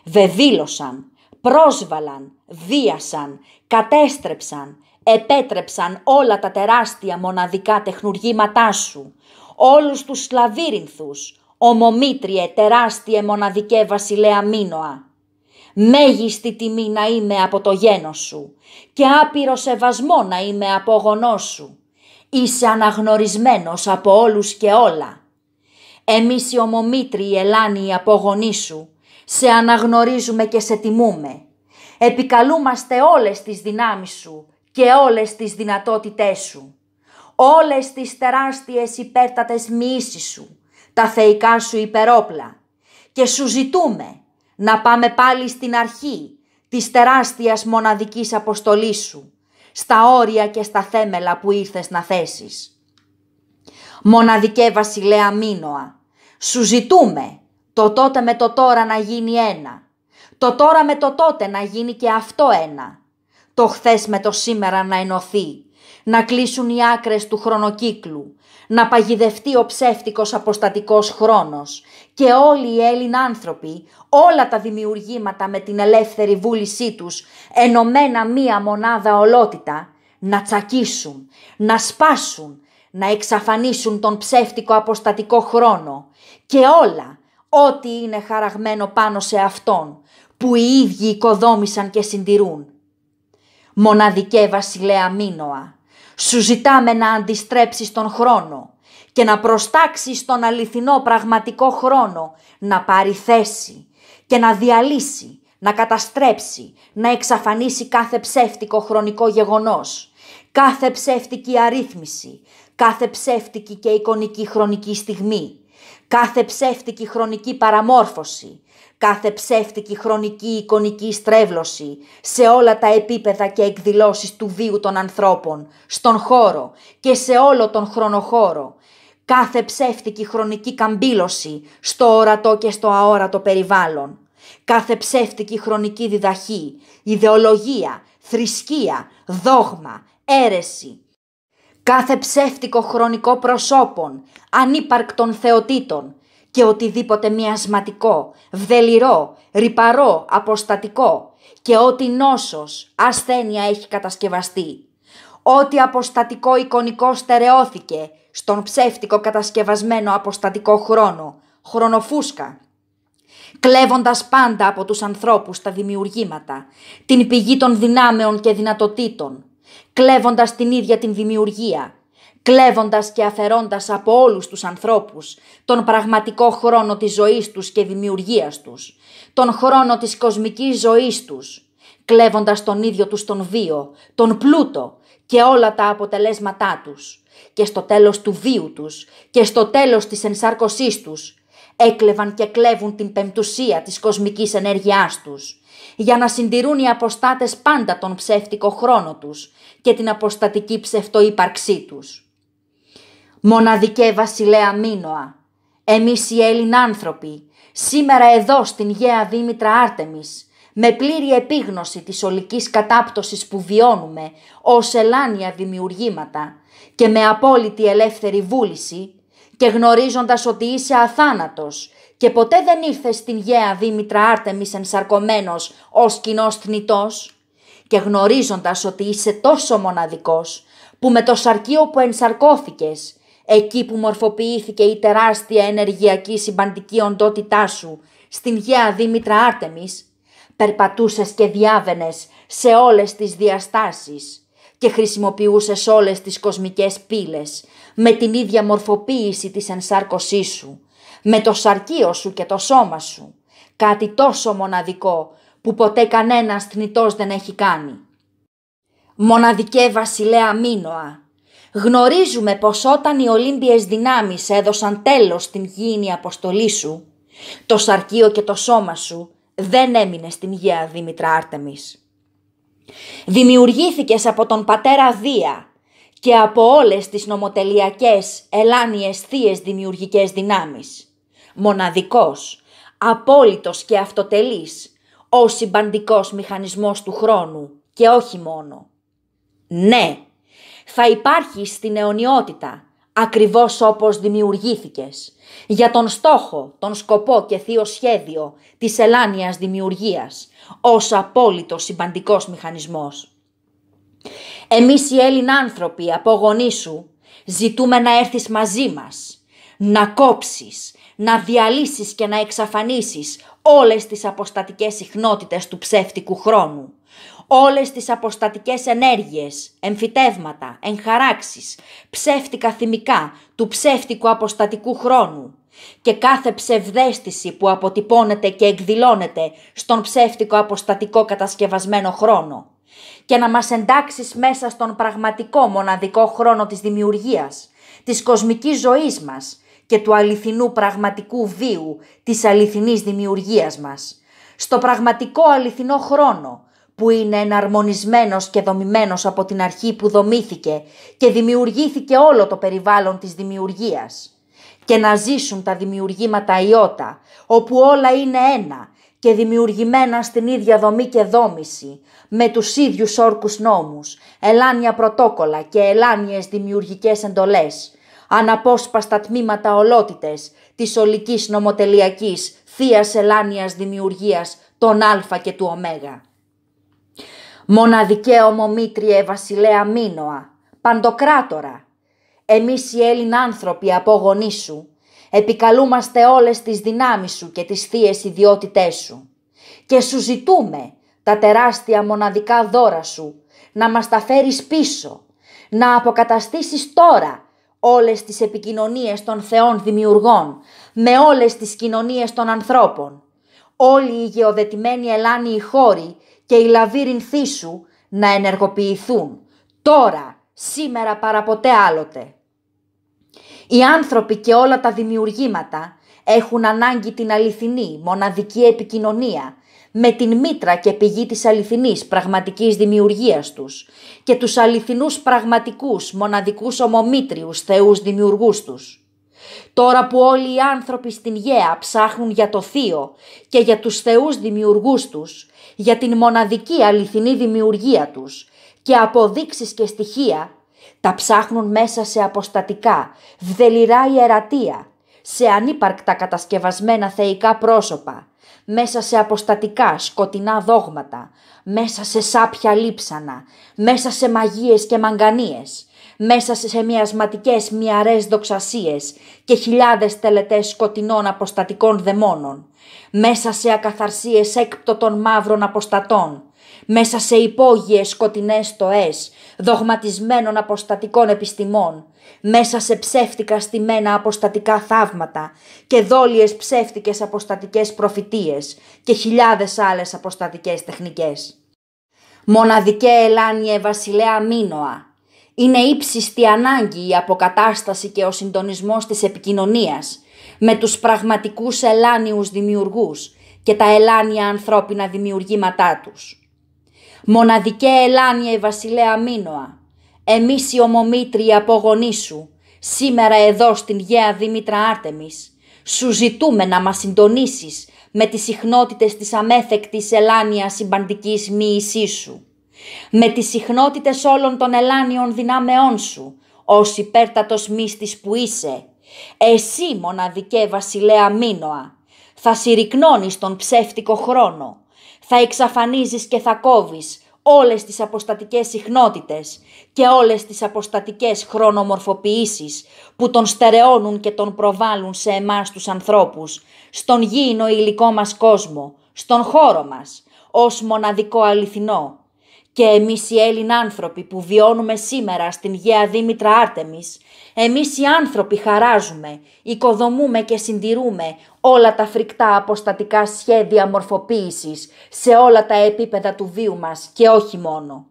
Βεβήλωσαν, πρόσβαλαν, βίασαν, κατέστρεψαν, επέτρεψαν όλα τα τεράστια μοναδικά τεχνουργήματά σου, όλους τους Σλαβύρινθους, ομομήτριε τεράστια μοναδικέ βασιλέα Μίνωα. Μέγιστη τιμή να είμαι από το γένος σου και άπειρο σεβασμό να είμαι από γονός σου. Είσαι αναγνωρισμένος από όλους και όλα. Εμείς οι ομομήτριοι, Ελλάνοι από σου, σε αναγνωρίζουμε και σε τιμούμε. Επικαλούμαστε όλες τις δυνάμεις σου και όλες τις δυνατότητές σου. Όλες τις τεράστιες υπέρτατες μοιήσεις σου, τα θεϊκά σου υπερόπλα. Και σου ζητούμε να πάμε πάλι στην αρχή της τεράστιας μοναδικής αποστολής σου, στα όρια και στα θέμελα που ήρθες να θέσεις. Μοναδικέ βασιλέα Μίνωα, σου ζητούμε το τότε με το τώρα να γίνει ένα. Το τώρα με το τότε να γίνει και αυτό ένα. Το χθες με το σήμερα να ενωθεί. Να κλείσουν οι άκρες του χρονοκύκλου. Να παγιδευτεί ο ψεύτικος αποστατικός χρόνος. Και όλοι οι Έλλην άνθρωποι, όλα τα δημιουργήματα με την ελεύθερη βούλησή τους, ενωμένα μία μονάδα ολότητα, να τσακίσουν, να σπάσουν, να εξαφανίσουν τον ψεύτικο αποστατικό χρόνο και όλα ό,τι είναι χαραγμένο πάνω σε αυτόν, που οι ίδιοι οικοδόμησαν και συντηρούν. Μοναδικέ βασιλέα Μίνοα, σου ζητάμε να αντιστρέψεις τον χρόνο και να προστάξεις τον αληθινό πραγματικό χρόνο, να πάρει θέση και να διαλύσει, να καταστρέψει, να εξαφανίσει κάθε ψεύτικο χρονικό γεγονός, κάθε ψεύτικη αρρύθμιση, κάθε ψεύτικη και εικονική χρονική στιγμή, κάθε ψεύτικη χρονική παραμόρφωση, κάθε ψεύτικη χρονική εικονική στρέβλωση σε όλα τα επίπεδα και εκδηλώσεις του βίου των ανθρώπων, στον χώρο και σε όλο τον χρονοχώρο, κάθε ψεύτικη χρονική καμπύλωση στο ορατό και στο αόρατο περιβάλλον, κάθε ψεύτικη χρονική διδαχή, ιδεολογία, θρησκεία, δόγμα, αίρεση, κάθε ψεύτικο χρονικό προσώπων, ανύπαρκτων θεοτήτων και οτιδήποτε μοιασματικό, βδελιρό, ρυπαρό, αποστατικό και ό,τι νόσος, ασθένεια έχει κατασκευαστεί. Ό,τι αποστατικό εικονικό στερεώθηκε στον ψεύτικο κατασκευασμένο αποστατικό χρόνο, χρονοφούσκα. Κλέβοντας πάντα από τους ανθρώπους τα δημιουργήματα, την πηγή των δυνάμεων και δυνατοτήτων, κλέβοντας την ίδια την δημιουργία, κλέβοντας και αφαιρώντας από όλους τους ανθρώπους τον πραγματικό χρόνο της ζωής τους και δημιουργίας τους, τον χρόνο της κοσμικής ζωής τους, κλέβοντας τον ίδιο τους τον βίο, τον πλούτο και όλα τα αποτελέσματά τους, και στο τέλος του βίου τους και στο τέλος της ενσάρκωσής τους, έκλεβαν και κλέβουν την πεμπτουσία της κοσμικής ενέργειάς τους, για να συντηρούν οι αποστάτες πάντα τον ψεύτικο χρόνο τους και την αποστατική ψευτούπαρξή τους. Μοναδικέ βασιλέα Μίνωα, εμείς οι Έλλην άνθρωποι, σήμερα εδώ στην Γαία Δήμητρα Άρτεμις, με πλήρη επίγνωση της ολικής κατάπτωσης που βιώνουμε ως ελάνια δημιουργήματα και με απόλυτη ελεύθερη βούληση και γνωρίζοντας ότι είσαι αθάνατος και ποτέ δεν ήρθες στην γέα Δήμητρα Άρτεμις ενσαρκωμένος ως κοινός θνητός και γνωρίζοντας ότι είσαι τόσο μοναδικός που με το σαρκείο που ενσαρκώθηκες, εκεί που μορφοποιήθηκε η τεράστια ενεργειακή συμπαντική οντότητά σου στην γέα Δήμητρα Άρτεμις, περπατούσες και διάβαινες σε όλες τις διαστάσεις και χρησιμοποιούσες όλες τις κοσμικές πύλες με την ίδια μορφοποίηση της ενσάρκωσής σου με το σαρκείο σου και το σώμα σου. Κάτι τόσο μοναδικό που ποτέ κανένας θνητός δεν έχει κάνει. Μοναδικέ βασιλέα Μίνοα, γνωρίζουμε πως όταν οι Ολύμπιες δυνάμεις έδωσαν τέλος στην γήινη αποστολή σου, το σαρκείο και το σώμα σου δεν έμεινε στην γη, Δήμητρα Άρτεμις. Δημιουργήθηκες από τον πατέρα Δία και από όλες τις νομοτελειακές, ελάνιες, θείες δημιουργικές δυνάμεις μοναδικός, απόλυτος και αυτοτελής, ο συμπαντικός μηχανισμός του χρόνου και όχι μόνο. Ναι, θα υπάρχει στην αιωνιότητα, ακριβώς όπως δημιουργήθηκες, για τον στόχο, τον σκοπό και θείο σχέδιο της ελάνιας δημιουργίας, ως απόλυτος συμπαντικός μηχανισμός. Εμείς οι Έλλην άνθρωποι από γονείς σου ζητούμε να έρθεις μαζί μας, να κόψεις, να διαλύσεις και να εξαφανίσεις όλες τις αποστατικές συχνότητες του ψεύτικου χρόνου, όλες τις αποστατικές ενέργειες, εμφυτεύματα, εγχαράξεις, ψεύτικα θυμικά του ψεύτικου αποστατικού χρόνου και κάθε ψευδέστηση που αποτυπώνεται και εκδηλώνεται στον ψεύτικο αποστατικό κατασκευασμένο χρόνο και να μας εντάξεις μέσα στον πραγματικό μοναδικό χρόνο της δημιουργίας, της κοσμικής ζωής μας, και του αληθινού πραγματικού βίου, της αληθινής δημιουργίας μας, στο πραγματικό αληθινό χρόνο, που είναι εναρμονισμένος και δομημένος από την αρχή που δομήθηκε και δημιουργήθηκε όλο το περιβάλλον της δημιουργίας. Και να ζήσουν τα δημιουργήματα ιώτα, όπου όλα είναι ένα και δημιουργημένα στην ίδια δομή και δόμηση, με τους ίδιους όρκους νόμους, ελάνια πρωτόκολλα και ελάνιες δημιουργικές εντολές, αναπόσπαστα τμήματα ολότητες της ολικής νομοτελειακής θείας ελάνιας δημιουργίας των Α και του Ω. Μοναδικέ ομομήτριε βασιλέα Μίνωα, παντοκράτορα, εμείς οι Έλλην άνθρωποι από γονείς σου, επικαλούμαστε όλες τις δυνάμεις σου και τις θείες ιδιότητές σου και σου ζητούμε τα τεράστια μοναδικά δώρα σου να μας τα φέρεις πίσω, να αποκαταστήσεις τώρα όλες τις επικοινωνίες των θεών δημιουργών, με όλες τις κοινωνίες των ανθρώπων. Όλοι οι γεωδετημένοι ελάνοι χώροι και οι λαβύρινθοί σου να ενεργοποιηθούν, τώρα, σήμερα παραποτέ άλλοτε. Οι άνθρωποι και όλα τα δημιουργήματα έχουν ανάγκη την αληθινή, μοναδική επικοινωνία, με την μήτρα και πηγή της αληθινής πραγματικής δημιουργίας τους και τους αληθινούς πραγματικούς μοναδικούς ομομήτριους θεούς δημιουργούς τους. Τώρα που όλοι οι άνθρωποι στην γαία ψάχνουν για το Θείο και για τους θεούς δημιουργούς τους, για την μοναδική αληθινή δημιουργία τους και αποδείξεις και στοιχεία, τα ψάχνουν μέσα σε αποστατικά, βδελιρά ιερατεία, σε ανύπαρκτα κατασκευασμένα θεϊκά πρόσωπα, μέσα σε αποστατικά σκοτεινά δόγματα, μέσα σε σάπια λείψανα, μέσα σε μαγείες και μαγκανίες, μέσα σε μιασματικές μιαρές δοξασίες και χιλιάδες τελετές σκοτεινών αποστατικών δαιμόνων, μέσα σε ακαθαρσίες έκπτωτων μαύρων αποστατών, μέσα σε υπόγειες σκοτεινές τοές, δογματισμένων αποστατικών επιστημών, μέσα σε ψεύτικα στημένα αποστατικά θαύματα και δόλιες ψεύτικες αποστατικές προφητείες και χιλιάδες άλλες αποστατικές τεχνικές. Μοναδικέ Ελάνιε βασιλέα Μίνοα, είναι ύψιστη ανάγκη η αποκατάσταση και ο συντονισμός της επικοινωνίας με τους πραγματικούς Ελάνιους δημιουργούς και τα Ελάνια ανθρώπινα δημιουργήματά τους. Μοναδικέ Ελάνια η βασιλέα Μίνωα, εμείς οι ομομήτριοι από σου, σήμερα εδώ στην Γέα Δήμητρα Άρτεμις, σου ζητούμε να μας συντονίσεις με τις συχνότητες της αμέθεκτης Ελάνιας συμπαντικής μοίησή σου, με τις συχνότητες όλων των Ελάνιων δυνάμεών σου, ως υπέρτατος μύστης που είσαι, εσύ μοναδικέ βασιλέα Μίνωα, θα συρρυκνώνεις τον ψεύτικο χρόνο, θα εξαφανίζεις και θα κόβεις όλες τις αποστατικές συχνότητες και όλες τις αποστατικές χρονομορφοποιήσεις που τον στερεώνουν και τον προβάλλουν σε εμάς τους ανθρώπους, στον γήινο υλικό μας κόσμο, στον χώρο μας, ως μοναδικό αληθινό, και εμείς οι Έλλην άνθρωποι που βιώνουμε σήμερα στην Γαία Δήμητρα Άρτεμις, εμείς οι άνθρωποι χαράζουμε, οικοδομούμε και συντηρούμε όλα τα φρικτά αποστατικά σχέδια μορφοποίησης σε όλα τα επίπεδα του βίου μας και όχι μόνο.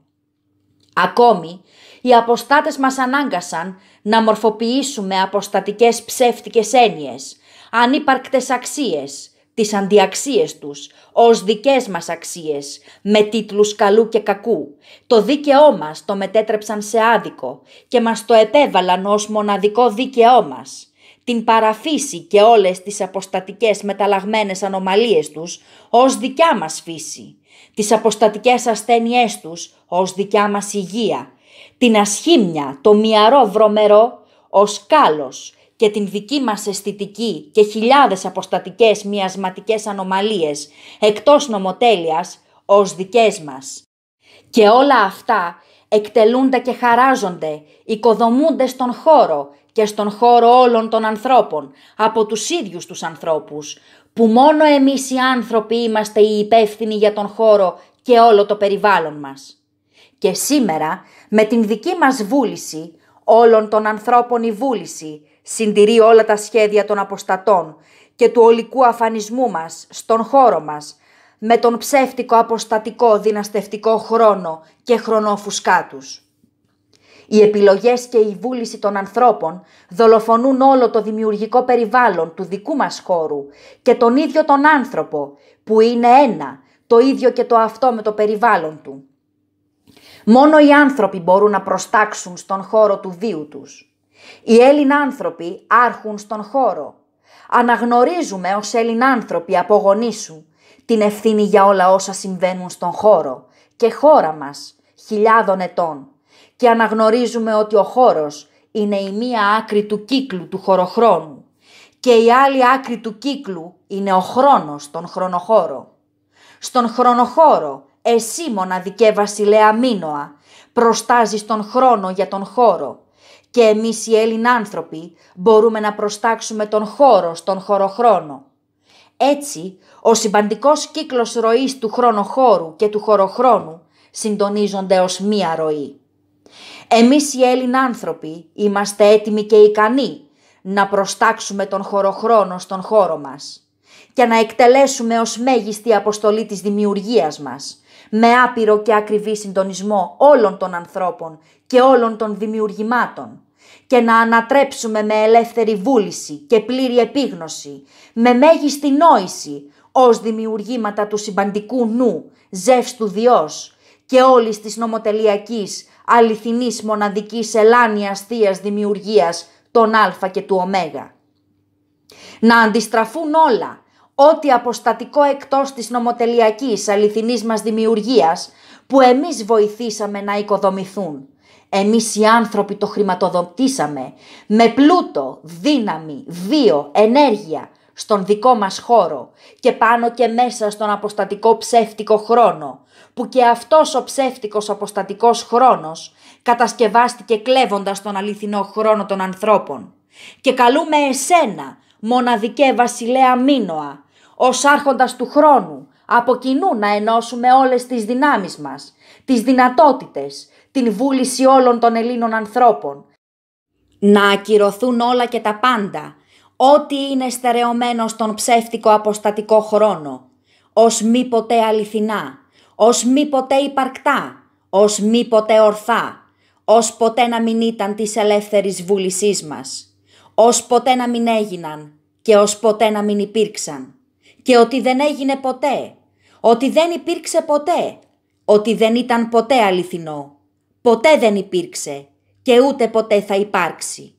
Ακόμη, οι αποστάτες μας ανάγκασαν να μορφοποιήσουμε αποστατικές ψεύτικες έννοιες, ανύπαρκτες αξίες, τις αντιαξίες τους, ως δικές μας αξίες, με τίτλους καλού και κακού. Το δίκαιό μας το μετέτρεψαν σε άδικο και μας το επέβαλαν ως μοναδικό δίκαιό μας. Την παραφύση και όλες τις αποστατικές μεταλλαγμένες ανομαλίες τους ως δικιά μας φύση. Τις αποστατικές ασθένειές τους ως δικιά μας υγεία. Την ασχήμια, το μυαρό βρωμερό, ως κάλος, και την δική μας αισθητική και χιλιάδες αποστατικές μιασματικές ανομαλίες εκτός νομοτέλειας ως δικές μας. Και όλα αυτά εκτελούνται και χαράζονται, οικοδομούνται στον χώρο και στον χώρο όλων των ανθρώπων, από τους ίδιους τους ανθρώπους, που μόνο εμείς οι άνθρωποι είμαστε οι υπεύθυνοι για τον χώρο και όλο το περιβάλλον μας. Και σήμερα, με την δική μας βούληση, όλων των ανθρώπων η βούληση, συντηρεί όλα τα σχέδια των αποστατών και του ολικού αφανισμού μας στον χώρο μας, με τον ψεύτικο αποστατικό δυναστευτικό χρόνο και χρονόφουσκά Οι επιλογές και η βούληση των ανθρώπων δολοφονούν όλο το δημιουργικό περιβάλλον του δικού μας χώρου και τον ίδιο τον άνθρωπο, που είναι ένα, το ίδιο και το αυτό με το περιβάλλον του. Μόνο οι άνθρωποι μπορούν να προστάξουν στον χώρο του βίου τους. Οι Έλλην άνθρωποι άρχουν στον χώρο. Αναγνωρίζουμε ως Έλλην άνθρωποι από γονείς σου την ευθύνη για όλα όσα συμβαίνουν στον χώρο και χώρα μας χιλιάδων ετών και αναγνωρίζουμε ότι ο χώρος είναι η μία άκρη του κύκλου του χωροχρόνου και η άλλη άκρη του κύκλου είναι ο χρόνος, στον χρονοχώρο. Στον χρονοχώρο, εσύ μοναδικέ βασιλέα Μίνωα προστάζεις τον χρόνο για τον χώρο και εμείς οι Έλληνες άνθρωποι μπορούμε να προστάξουμε τον χώρο στον χωροχρόνο. Έτσι, ο συμπαντικός κύκλος ροής του χρονοχώρου και του χωροχρόνου συντονίζονται ως μία ροή. Εμείς οι Έλληνες άνθρωποι είμαστε έτοιμοι και ικανοί να προστάξουμε τον χωροχρόνο στον χώρο μας και να εκτελέσουμε ως μέγιστη αποστολή της δημιουργίας μας, με άπειρο και ακριβή συντονισμό όλων των ανθρώπων και όλων των δημιουργημάτων και να ανατρέψουμε με ελεύθερη βούληση και πλήρη επίγνωση, με μέγιστη νόηση, ως δημιουργήματα του συμπαντικού νου, ζεύς του Διός και όλης της νομοτελειακής, αληθινής μοναδικής ελάνιας θεία δημιουργίας των Α και του Ω. Να αντιστραφούν όλα, ό,τι αποστατικό εκτός της νομοτελειακής αληθινής μας δημιουργίας, που εμείς βοηθήσαμε να οικοδομηθούν. Εμείς οι άνθρωποι το χρηματοδοτήσαμε με πλούτο, δύναμη, βίο, ενέργεια στον δικό μας χώρο και πάνω και μέσα στον αποστατικό ψεύτικο χρόνο που και αυτός ο ψεύτικος αποστατικός χρόνος κατασκευάστηκε κλέβοντας τον αληθινό χρόνο των ανθρώπων. Και καλούμε εσένα, μοναδικέ βασιλέα Μίνωα, ως άρχοντας του χρόνου, από κοινού να ενώσουμε όλες τις δυνάμεις μας, τις δυνατότητες, την βούληση όλων των Ελλήνων ανθρώπων. Να ακυρωθούν όλα και τα πάντα, ό,τι είναι στερεωμένο στον ψεύτικο αποστατικό χρόνο, ως μη ποτέ αληθινά, ως μη ποτέ υπαρκτά, ως μη ποτέ ορθά, ως ποτέ να μην ήταν της ελεύθερης βούλησής μας, ως ποτέ να μην έγιναν και ως ποτέ να μην υπήρξαν και ότι δεν έγινε ποτέ, ότι δεν υπήρξε ποτέ, ότι δεν ήταν ποτέ αληθινό, ποτέ δεν υπήρξε και ούτε ποτέ θα υπάρξει.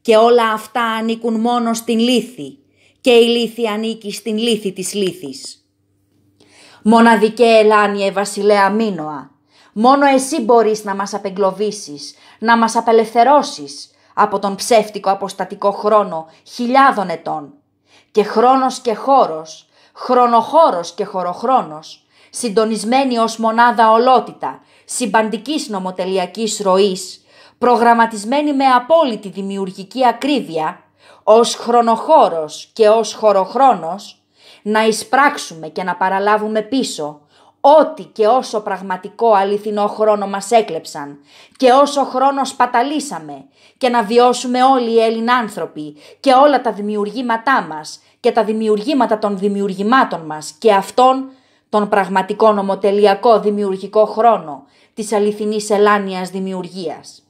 Και όλα αυτά ανήκουν μόνο στην λύθη και η λύθη ανήκει στην λύθη της λύθης. Μοναδικέ Ελάνιε βασιλέα Μήνοα, μόνο εσύ μπορείς να μας απεγκλωβίσεις, να μας απελευθερώσεις από τον ψεύτικο αποστατικό χρόνο χιλιάδων ετών. Και χρόνος και χώρος χρονοχώρος και χωροχρόνος, συντονισμένοι ως μονάδα ολότητα, συμπαντικής νομοτελειακής ροής, προγραμματισμένη με απόλυτη δημιουργική ακρίβεια, ως χρονοχώρος και ως χωροχρόνος, να εισπράξουμε και να παραλάβουμε πίσω ό,τι και όσο πραγματικό αληθινό χρόνο μας έκλεψαν και όσο χρόνος σπαταλήσαμε και να βιώσουμε όλοι οι Έλληνα άνθρωποι και όλα τα δημιουργήματά μας και τα δημιουργήματα των δημιουργημάτων μας και αυτών τον πραγματικό νομοτελειακό δημιουργικό χρόνο της αληθινής ελάνιας δημιουργίας.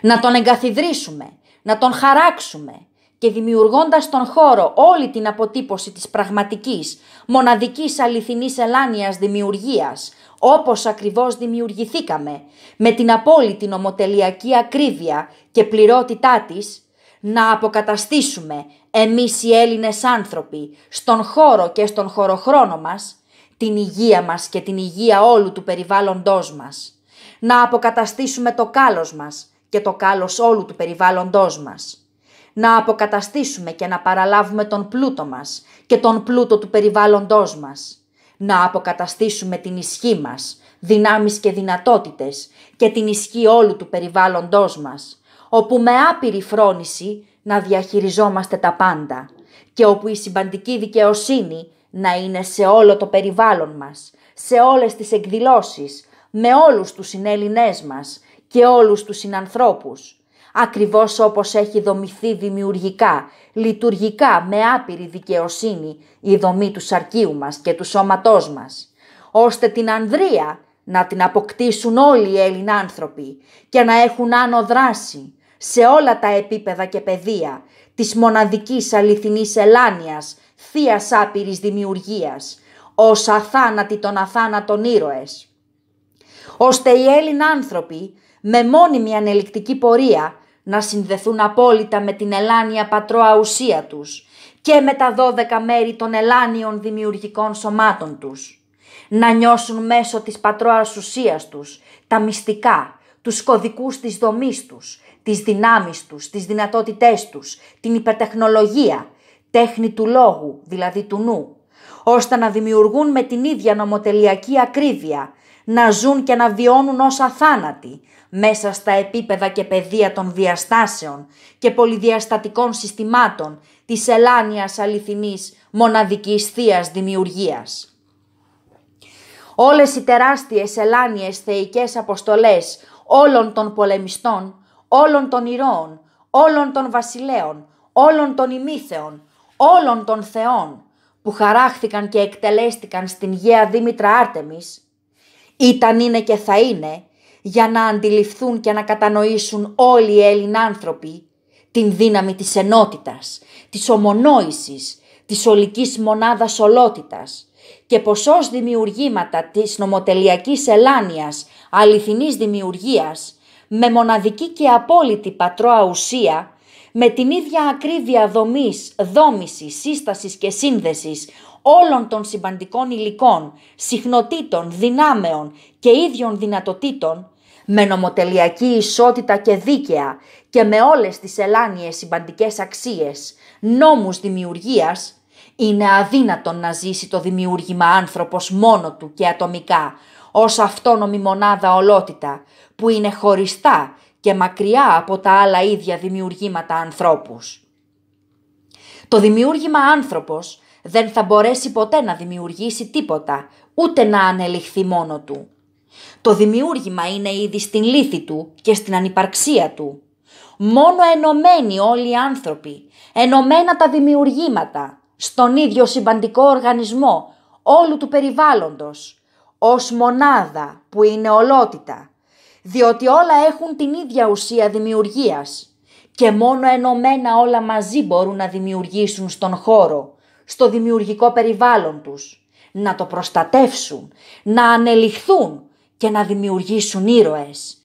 Να τον εγκαθιδρύσουμε, να τον χαράξουμε και δημιουργώντας τον χώρο όλη την αποτύπωση της πραγματικής, μοναδικής αληθινής ελάνιας δημιουργίας, όπως ακριβώς δημιουργηθήκαμε, με την απόλυτη νομοτελειακή ακρίβεια και πληρότητά της, να αποκαταστήσουμε εμείς οι Έλληνες άνθρωποι, στον χώρο και στον χωροχρόνο μας, την υγεία μας και την υγεία όλου του περιβάλλοντός μας. Να αποκαταστήσουμε το κάλος μας και το κάλος όλου του περιβάλλοντός μας. Να αποκαταστήσουμε και να παραλάβουμε τον πλούτο μας και τον πλούτο του περιβάλλοντός μας. Να αποκαταστήσουμε την ισχύ μας, δυνάμεις και δυνατότητες και την ισχύ όλου του περιβάλλοντός μας, όπου με άπειρη φρόνηση να διαχειριζόμαστε τα πάντα και όπου η συμπαντική δικαιοσύνη να είναι σε όλο το περιβάλλον μας, σε όλες τις εκδηλώσεις, με όλους τους συνέλληνές μας και όλους τους συνανθρώπους, ακριβώς όπως έχει δομηθεί δημιουργικά, λειτουργικά, με άπειρη δικαιοσύνη η δομή του σαρκίου μας και του σώματός μας, ώστε την ανδρεία να την αποκτήσουν όλοι οι άνθρωποι και να έχουν άνω δράση, σε όλα τα επίπεδα και πεδία της μοναδικής αληθινής ελάνιας, θεία άπειρης δημιουργίας, ως αθάνατη των αθάνατων ήρωες. Ώστε οι Έλληνα άνθρωποι με μόνιμη ανελικτική πορεία να συνδεθούν απόλυτα με την ελάνια πατρόα ουσία τους και με τα δώδεκα μέρη των Ελλάνιων δημιουργικών σωμάτων τους. Να νιώσουν μέσω της πατρόας ουσίας τους τα μυστικά, τους κωδικούς της δομής τους, τις δυνάμεις τους, τις δυνατότητές τους, την υπερτεχνολογία, τέχνη του λόγου, δηλαδή του νου, ώστε να δημιουργούν με την ίδια νομοτελειακή ακρίβεια, να ζουν και να βιώνουν ως αθάνατοι μέσα στα επίπεδα και πεδία των διαστάσεων και πολυδιαστατικών συστημάτων της ελάνιας αληθινής μοναδικής θείας δημιουργίας. Όλες οι τεράστιες ελάνιες θεϊκές αποστολές όλων των πολεμιστών όλων των ηρώων, όλων των βασιλέων, όλων των ημίθεων, όλων των θεών, που χαράχθηκαν και εκτελέστηκαν στην γέα Δήμητρα Άρτεμις, ήταν είναι και θα είναι για να αντιληφθούν και να κατανοήσουν όλοι οι Έλλην άνθρωποι την δύναμη της ενότητας, της ομονόησης, της ολικής μονάδας ολότητας και πως ως δημιουργήματα της νομοτελειακής ελάνιας, αληθινής δημιουργίας με μοναδική και απόλυτη πατρόα ουσία, με την ίδια ακρίβεια δομής, δόμησης, σύστασης και σύνδεσης όλων των συμπαντικών υλικών, συχνοτήτων, δυνάμεων και ίδιων δυνατοτήτων, με νομοτελειακή ισότητα και δίκαια και με όλες τις ελάνιες συμπαντικές αξίες, νόμους δημιουργίας, είναι αδύνατον να ζήσει το δημιούργημα άνθρωπος μόνο του και ατομικά, ως αυτόνομη μονάδα ολότητα, που είναι χωριστά και μακριά από τα άλλα ίδια δημιουργήματα ανθρώπους. Το δημιούργημα άνθρωπος δεν θα μπορέσει ποτέ να δημιουργήσει τίποτα, ούτε να ανελιχθεί μόνο του. Το δημιούργημα είναι ήδη στην λύθη του και στην ανυπαρξία του. Μόνο ενωμένοι όλοι οι άνθρωποι, ενωμένα τα δημιουργήματα, στον ίδιο συμπαντικό οργανισμό όλου του περιβάλλοντος, ως μονάδα που είναι ολότητα, διότι όλα έχουν την ίδια ουσία δημιουργίας και μόνο ενωμένα όλα μαζί μπορούν να δημιουργήσουν στον χώρο, στο δημιουργικό περιβάλλον τους, να το προστατεύσουν, να ανελιχθούν και να δημιουργήσουν ήρωες.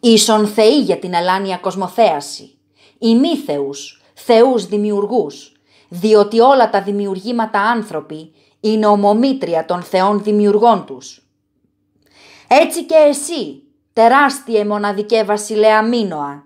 Ίσον θεοί για την αλάνια κοσμοθέαση, ημίθεους, θεούς δημιουργούς, διότι όλα τα δημιουργήματα άνθρωποι είναι ομομήτρια των θεών δημιουργών τους. Έτσι και εσύ, τεράστιε μοναδικέ βασιλέα Μίνωα.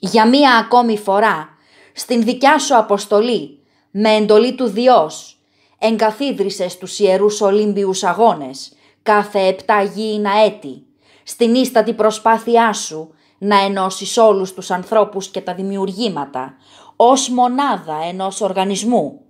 για μία ακόμη φορά, στην δικιά σου αποστολή, με εντολή του Διός, εγκαθίδρυσες τους Ιερούς Ολύμπιους Αγώνες, κάθε επτά γήινα έτη, στην ίστατη προσπάθειά σου να ενώσεις όλους τους ανθρώπους και τα δημιουργήματα, ως μονάδα ενός οργανισμού,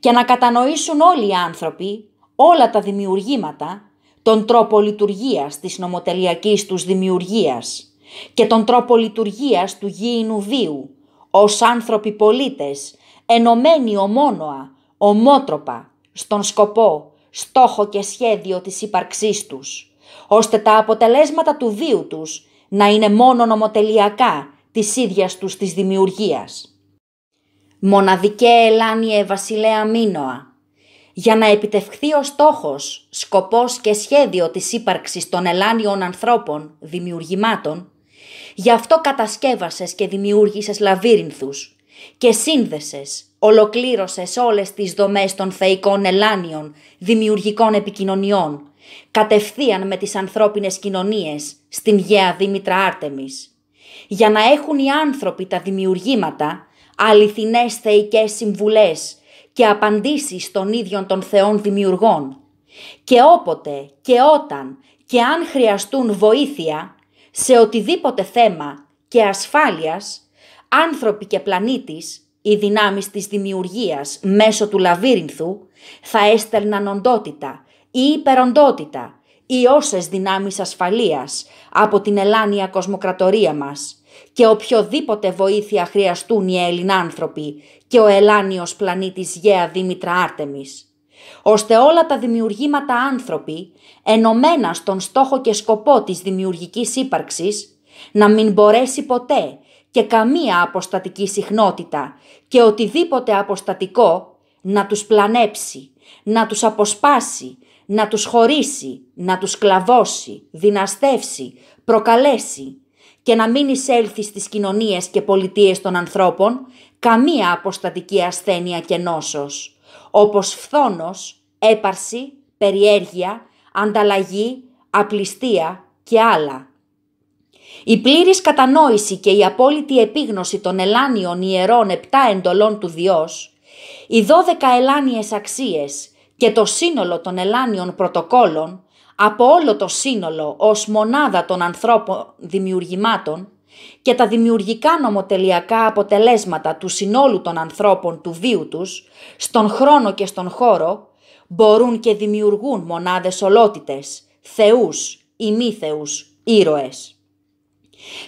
και να κατανοήσουν όλοι οι άνθρωποι, όλα τα δημιουργήματα, τον τρόπο λειτουργίας της νομοτελειακής τους δημιουργίας και τον τρόπο λειτουργίας του γήινου βίου, ως άνθρωποι πολίτες, ενωμένοι ομόνοα, ομότροπα, στον σκοπό, στόχο και σχέδιο της ύπαρξής τους, ώστε τα αποτελέσματα του βίου τους να είναι μόνο νομοτελειακά της ίδιας τους της δημιουργίας. Μοναδικέ Ελάνιε Βασιλέα Μίνοα, για να επιτευχθεί ο στόχος, σκοπός και σχέδιο της ύπαρξης των ελάνιων ανθρώπων, δημιουργημάτων, γι' αυτό κατασκεύασες και δημιούργησες λαβύρινθους και σύνδεσες, ολοκλήρωσες όλες τις δομές των θεϊκών ελάνιων, δημιουργικών επικοινωνιών, κατευθείαν με τις ανθρώπινες κοινωνίες στην Γέα Δήμητρα Άρτεμις, για να έχουν οι άνθρωποι τα δημιουργήματα, αληθινές θεϊκές συμβουλές, και απαντήσεις των ίδιων των θεών δημιουργών. Και όποτε και όταν και αν χρειαστούν βοήθεια σε οτιδήποτε θέμα και ασφάλειας, άνθρωποι και πλανήτης, οι δυνάμεις της δημιουργίας μέσω του λαβύρινθου θα έστελναν οντότητα ή υπεροντότητα ή όσες δυνάμεις ασφαλείας από την Ελλάνια κοσμοκρατορία μας και οποιοδήποτε βοήθεια χρειαστούν οι άνθρωποι, και ο ελάνιος πλανήτης Γέα Δήμητρα Άρτεμις, ώστε όλα τα δημιουργήματα άνθρωποι, ενωμένα στον στόχο και σκοπό της δημιουργικής ύπαρξης, να μην μπορέσει ποτέ και καμία αποστατική συχνότητα και οτιδήποτε αποστατικό να τους πλανέψει, να τους αποσπάσει, να τους χωρίσει, να τους κλαβώσει, δυναστεύσει, προκαλέσει και να μην εισέλθει στις κοινωνίες και πολιτείες των ανθρώπων καμία αποστατική ασθένεια και νόσος, όπως φθόνος, έπαρση, περιέργεια, ανταλλαγή, απληστία και άλλα. Η πλήρης κατανόηση και η απόλυτη επίγνωση των ελάνιων ιερών επτά εντολών του Διός, οι δώδεκα ελάνιες αξίες και το σύνολο των ελάνιων πρωτοκόλων, από όλο το σύνολο ως μονάδα των ανθρώπων δημιουργημάτων, και τα δημιουργικά νομοτελειακά αποτελέσματα του συνόλου των ανθρώπων του βίου τους, στον χρόνο και στον χώρο, μπορούν και δημιουργούν μονάδες ολότητες, θεούς, ημίθεους, ήρωες.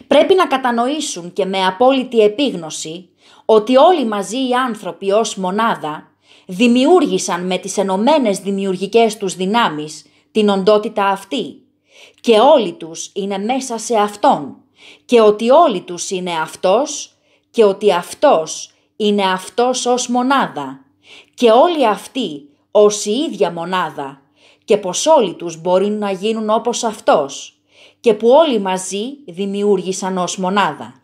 Πρέπει να κατανοήσουν και με απόλυτη επίγνωση ότι όλοι μαζί οι άνθρωποι ως μονάδα δημιούργησαν με τις ενωμένες δημιουργικές τους δυνάμεις την οντότητα αυτή και όλοι τους είναι μέσα σε αυτόν και ότι όλοι τους είναι αυτός και ότι αυτός είναι αυτός ως μονάδα και όλοι αυτοί ως η ίδια μονάδα και πως όλοι τους μπορεί να γίνουν όπως αυτός και που όλοι μαζί δημιούργησαν ως μονάδα.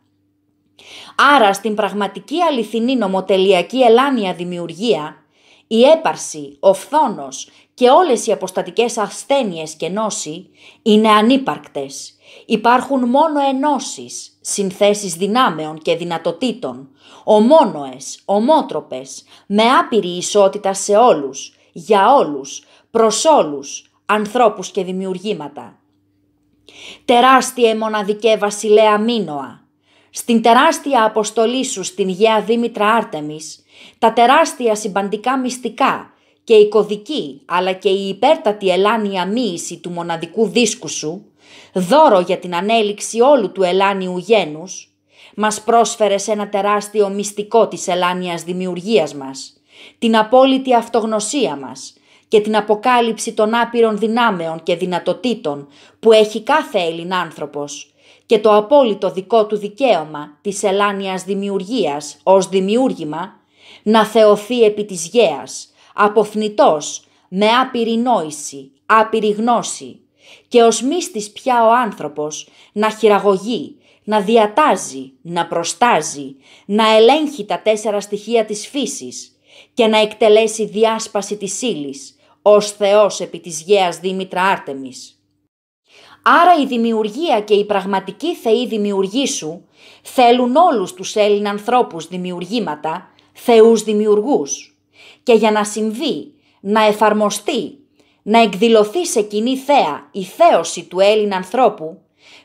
Άρα στην πραγματική αληθινή νομοτελειακή ελάνια δημιουργία, η έπαρση, ο φθόνος και όλες οι αποστατικές ασθένειες και νόση είναι ανύπαρκτες Υπάρχουν μόνο ενώσεις, συνθέσεις δυνάμεων και δυνατοτήτων, ομόνοες, ομότροπες, με άπειρη ισότητα σε όλους, για όλους, προς όλους, ανθρώπους και δημιουργήματα. Τεράστια μοναδικέ βασιλέα Μίνωα. στην τεράστια αποστολή σου στην Γέα Δήμητρα Άρτεμις, τα τεράστια συμπαντικά μυστικά και η κωδική αλλά και η υπέρτατη ελάνια μοίηση του μοναδικού δίσκου σου, δώρο για την ανέλυξη όλου του ελάνιου γένους, μας πρόσφερε σε ένα τεράστιο μυστικό της ελάνιας δημιουργίας μας, την απόλυτη αυτογνωσία μας και την αποκάλυψη των άπειρων δυνάμεων και δυνατοτήτων που έχει κάθε Έλλην άνθρωπος και το απόλυτο δικό του δικαίωμα της ελάνιας δημιουργίας ως δημιούργημα να θεωθεί επί της γέας, αποθνητός, με άπειρη νόηση, άπειρη γνώση, και ως μύστης πια ο άνθρωπος να χειραγωγεί, να διατάζει, να προστάζει, να ελέγχει τα τέσσερα στοιχεία της φύσης και να εκτελέσει διάσπαση της ύλης ως Θεός επί της γέας Δήμητρα Άρτεμις. Άρα η δημιουργία και η πραγματική θεή δημιουργή σου θέλουν όλους τους Έλλην ανθρώπους δημιουργήματα, θεούς δημιουργούς. Και για να συμβεί, να εφαρμοστεί να εκδηλωθεί σε κοινή θέα η θέωση του Έλληνα ανθρώπου,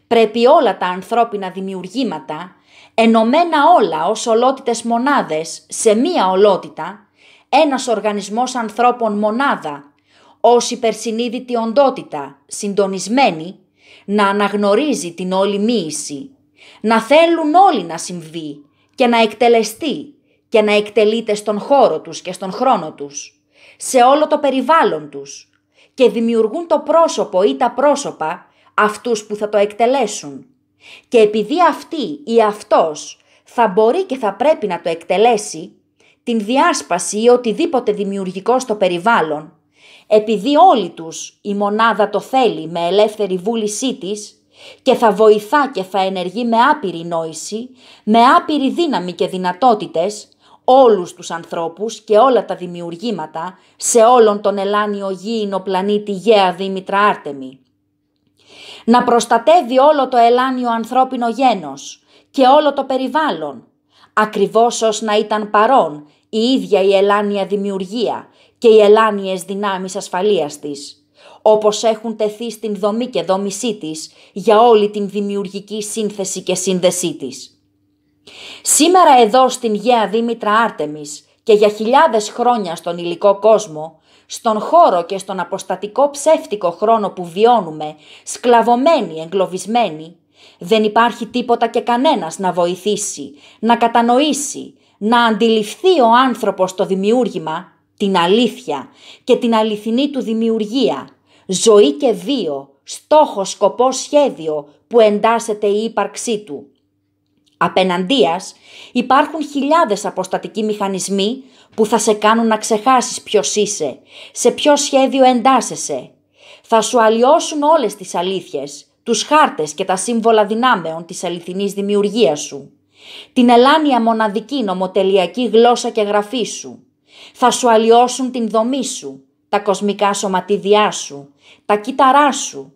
πρέπει όλα τα ανθρώπινα δημιουργήματα, ενωμένα όλα ως ολότητες μονάδες σε μία ολότητα, ένας οργανισμός ανθρώπων μονάδα, ως υπερσυνείδητη οντότητα, συντονισμένη, να αναγνωρίζει την όλη μοίηση, να θέλουν όλοι να συμβεί και να εκτελεστεί και να εκτελείται στον χώρο τους και στον χρόνο τους, σε όλο το περιβάλλον τους, και δημιουργούν το πρόσωπο ή τα πρόσωπα αυτούς που θα το εκτελέσουν. Και επειδή αυτή ή αυτός θα μπορεί και θα πρέπει να το εκτελέσει, την διάσπαση ή οτιδήποτε δημιουργικό στο περιβάλλον, επειδή όλοι τους η μονάδα το θέλει με ελεύθερη βούλησή της και θα βοηθά και θα ενεργεί με άπειρη νόηση, με άπειρη δύναμη και δυνατότητες, όλους τους ανθρώπους και όλα τα δημιουργήματα σε όλον τον ελάνιο γήινο πλανήτη Γέα Δήμητρα Άρτεμη. Να προστατεύει όλο το ελάνιο ανθρώπινο γένος και όλο το περιβάλλον, ακριβώς ως να ήταν παρόν η ίδια η ελάνια δημιουργία και οι ελάνιες δυνάμεις ασφαλείας της, όπως έχουν τεθεί στην δομή και δόμησή της για όλη την δημιουργική σύνθεση και σύνδεσή της. Σήμερα εδώ στην ΓΕΑ Δήμητρα Άρτεμις και για χιλιάδες χρόνια στον υλικό κόσμο, στον χώρο και στον αποστατικό ψεύτικο χρόνο που βιώνουμε, σκλαβωμένοι, εγκλωβισμένοι, δεν υπάρχει τίποτα και κανένας να βοηθήσει, να κατανοήσει, να αντιληφθεί ο άνθρωπος το δημιούργημα, την αλήθεια και την αληθινή του δημιουργία, ζωή και βίο, στόχο, σκοπό, σχέδιο που εντάσσεται η ύπαρξή του. Απέναντίας υπάρχουν χιλιάδες αποστατικοί μηχανισμοί που θα σε κάνουν να ξεχάσεις ποιος είσαι, σε ποιο σχέδιο εντάσσεσαι. Θα σου αλλοιώσουν όλες τις αλήθειες, τους χάρτες και τα σύμβολα δυνάμεων της αληθινής δημιουργίας σου. Την ελάνια μοναδική νομοτελειακή γλώσσα και γραφή σου. Θα σου αλλοιώσουν την δομή σου, τα κοσμικά σωματίδια σου, τα κύτταρά σου,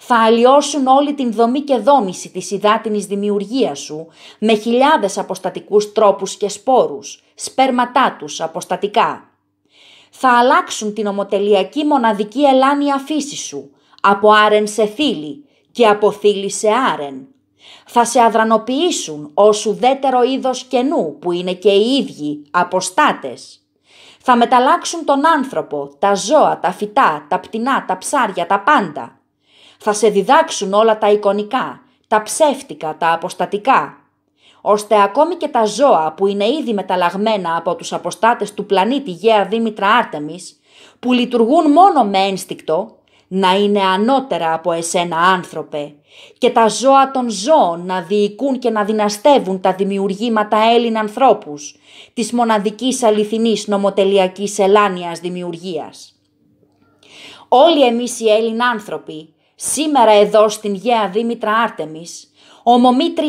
θα αλλοιώσουν όλη την δομή και δόμηση της υδάτινης δημιουργίας σου με χιλιάδες αποστατικούς τρόπους και σπόρους, σπέρματά τους αποστατικά. Θα αλλάξουν την ομοτελειακή μοναδική ελάνια φύση σου, από άρεν σε θήλη και από θήλη σε άρεν. Θα σε αδρανοποιήσουν ως ουδέτερο είδος κενού που είναι και οι ίδιοι αποστάτες. Θα μεταλλάξουν τον άνθρωπο, τα ζώα, τα φυτά, τα πτηνά, τα ψάρια, τα πάντα – θα σε διδάξουν όλα τα εικονικά, τα ψεύτικα, τα αποστατικά, ώστε ακόμη και τα ζώα που είναι ήδη μεταλλαγμένα από τους αποστάτες του πλανήτη Γέα Δήμητρα Άρτεμις, που λειτουργούν μόνο με ένστικτο, να είναι ανώτερα από εσένα άνθρωπε και τα ζώα των ζώων να διοικούν και να δυναστεύουν τα δημιουργήματα Έλλην ανθρώπους της μοναδικής αληθινής νομοτελειακής ελάνιας δημιουργίας. Όλοι εμείς οι Έλλην άνθρωποι Σήμερα εδώ στην Γαία Δήμητρα Άρτεμις,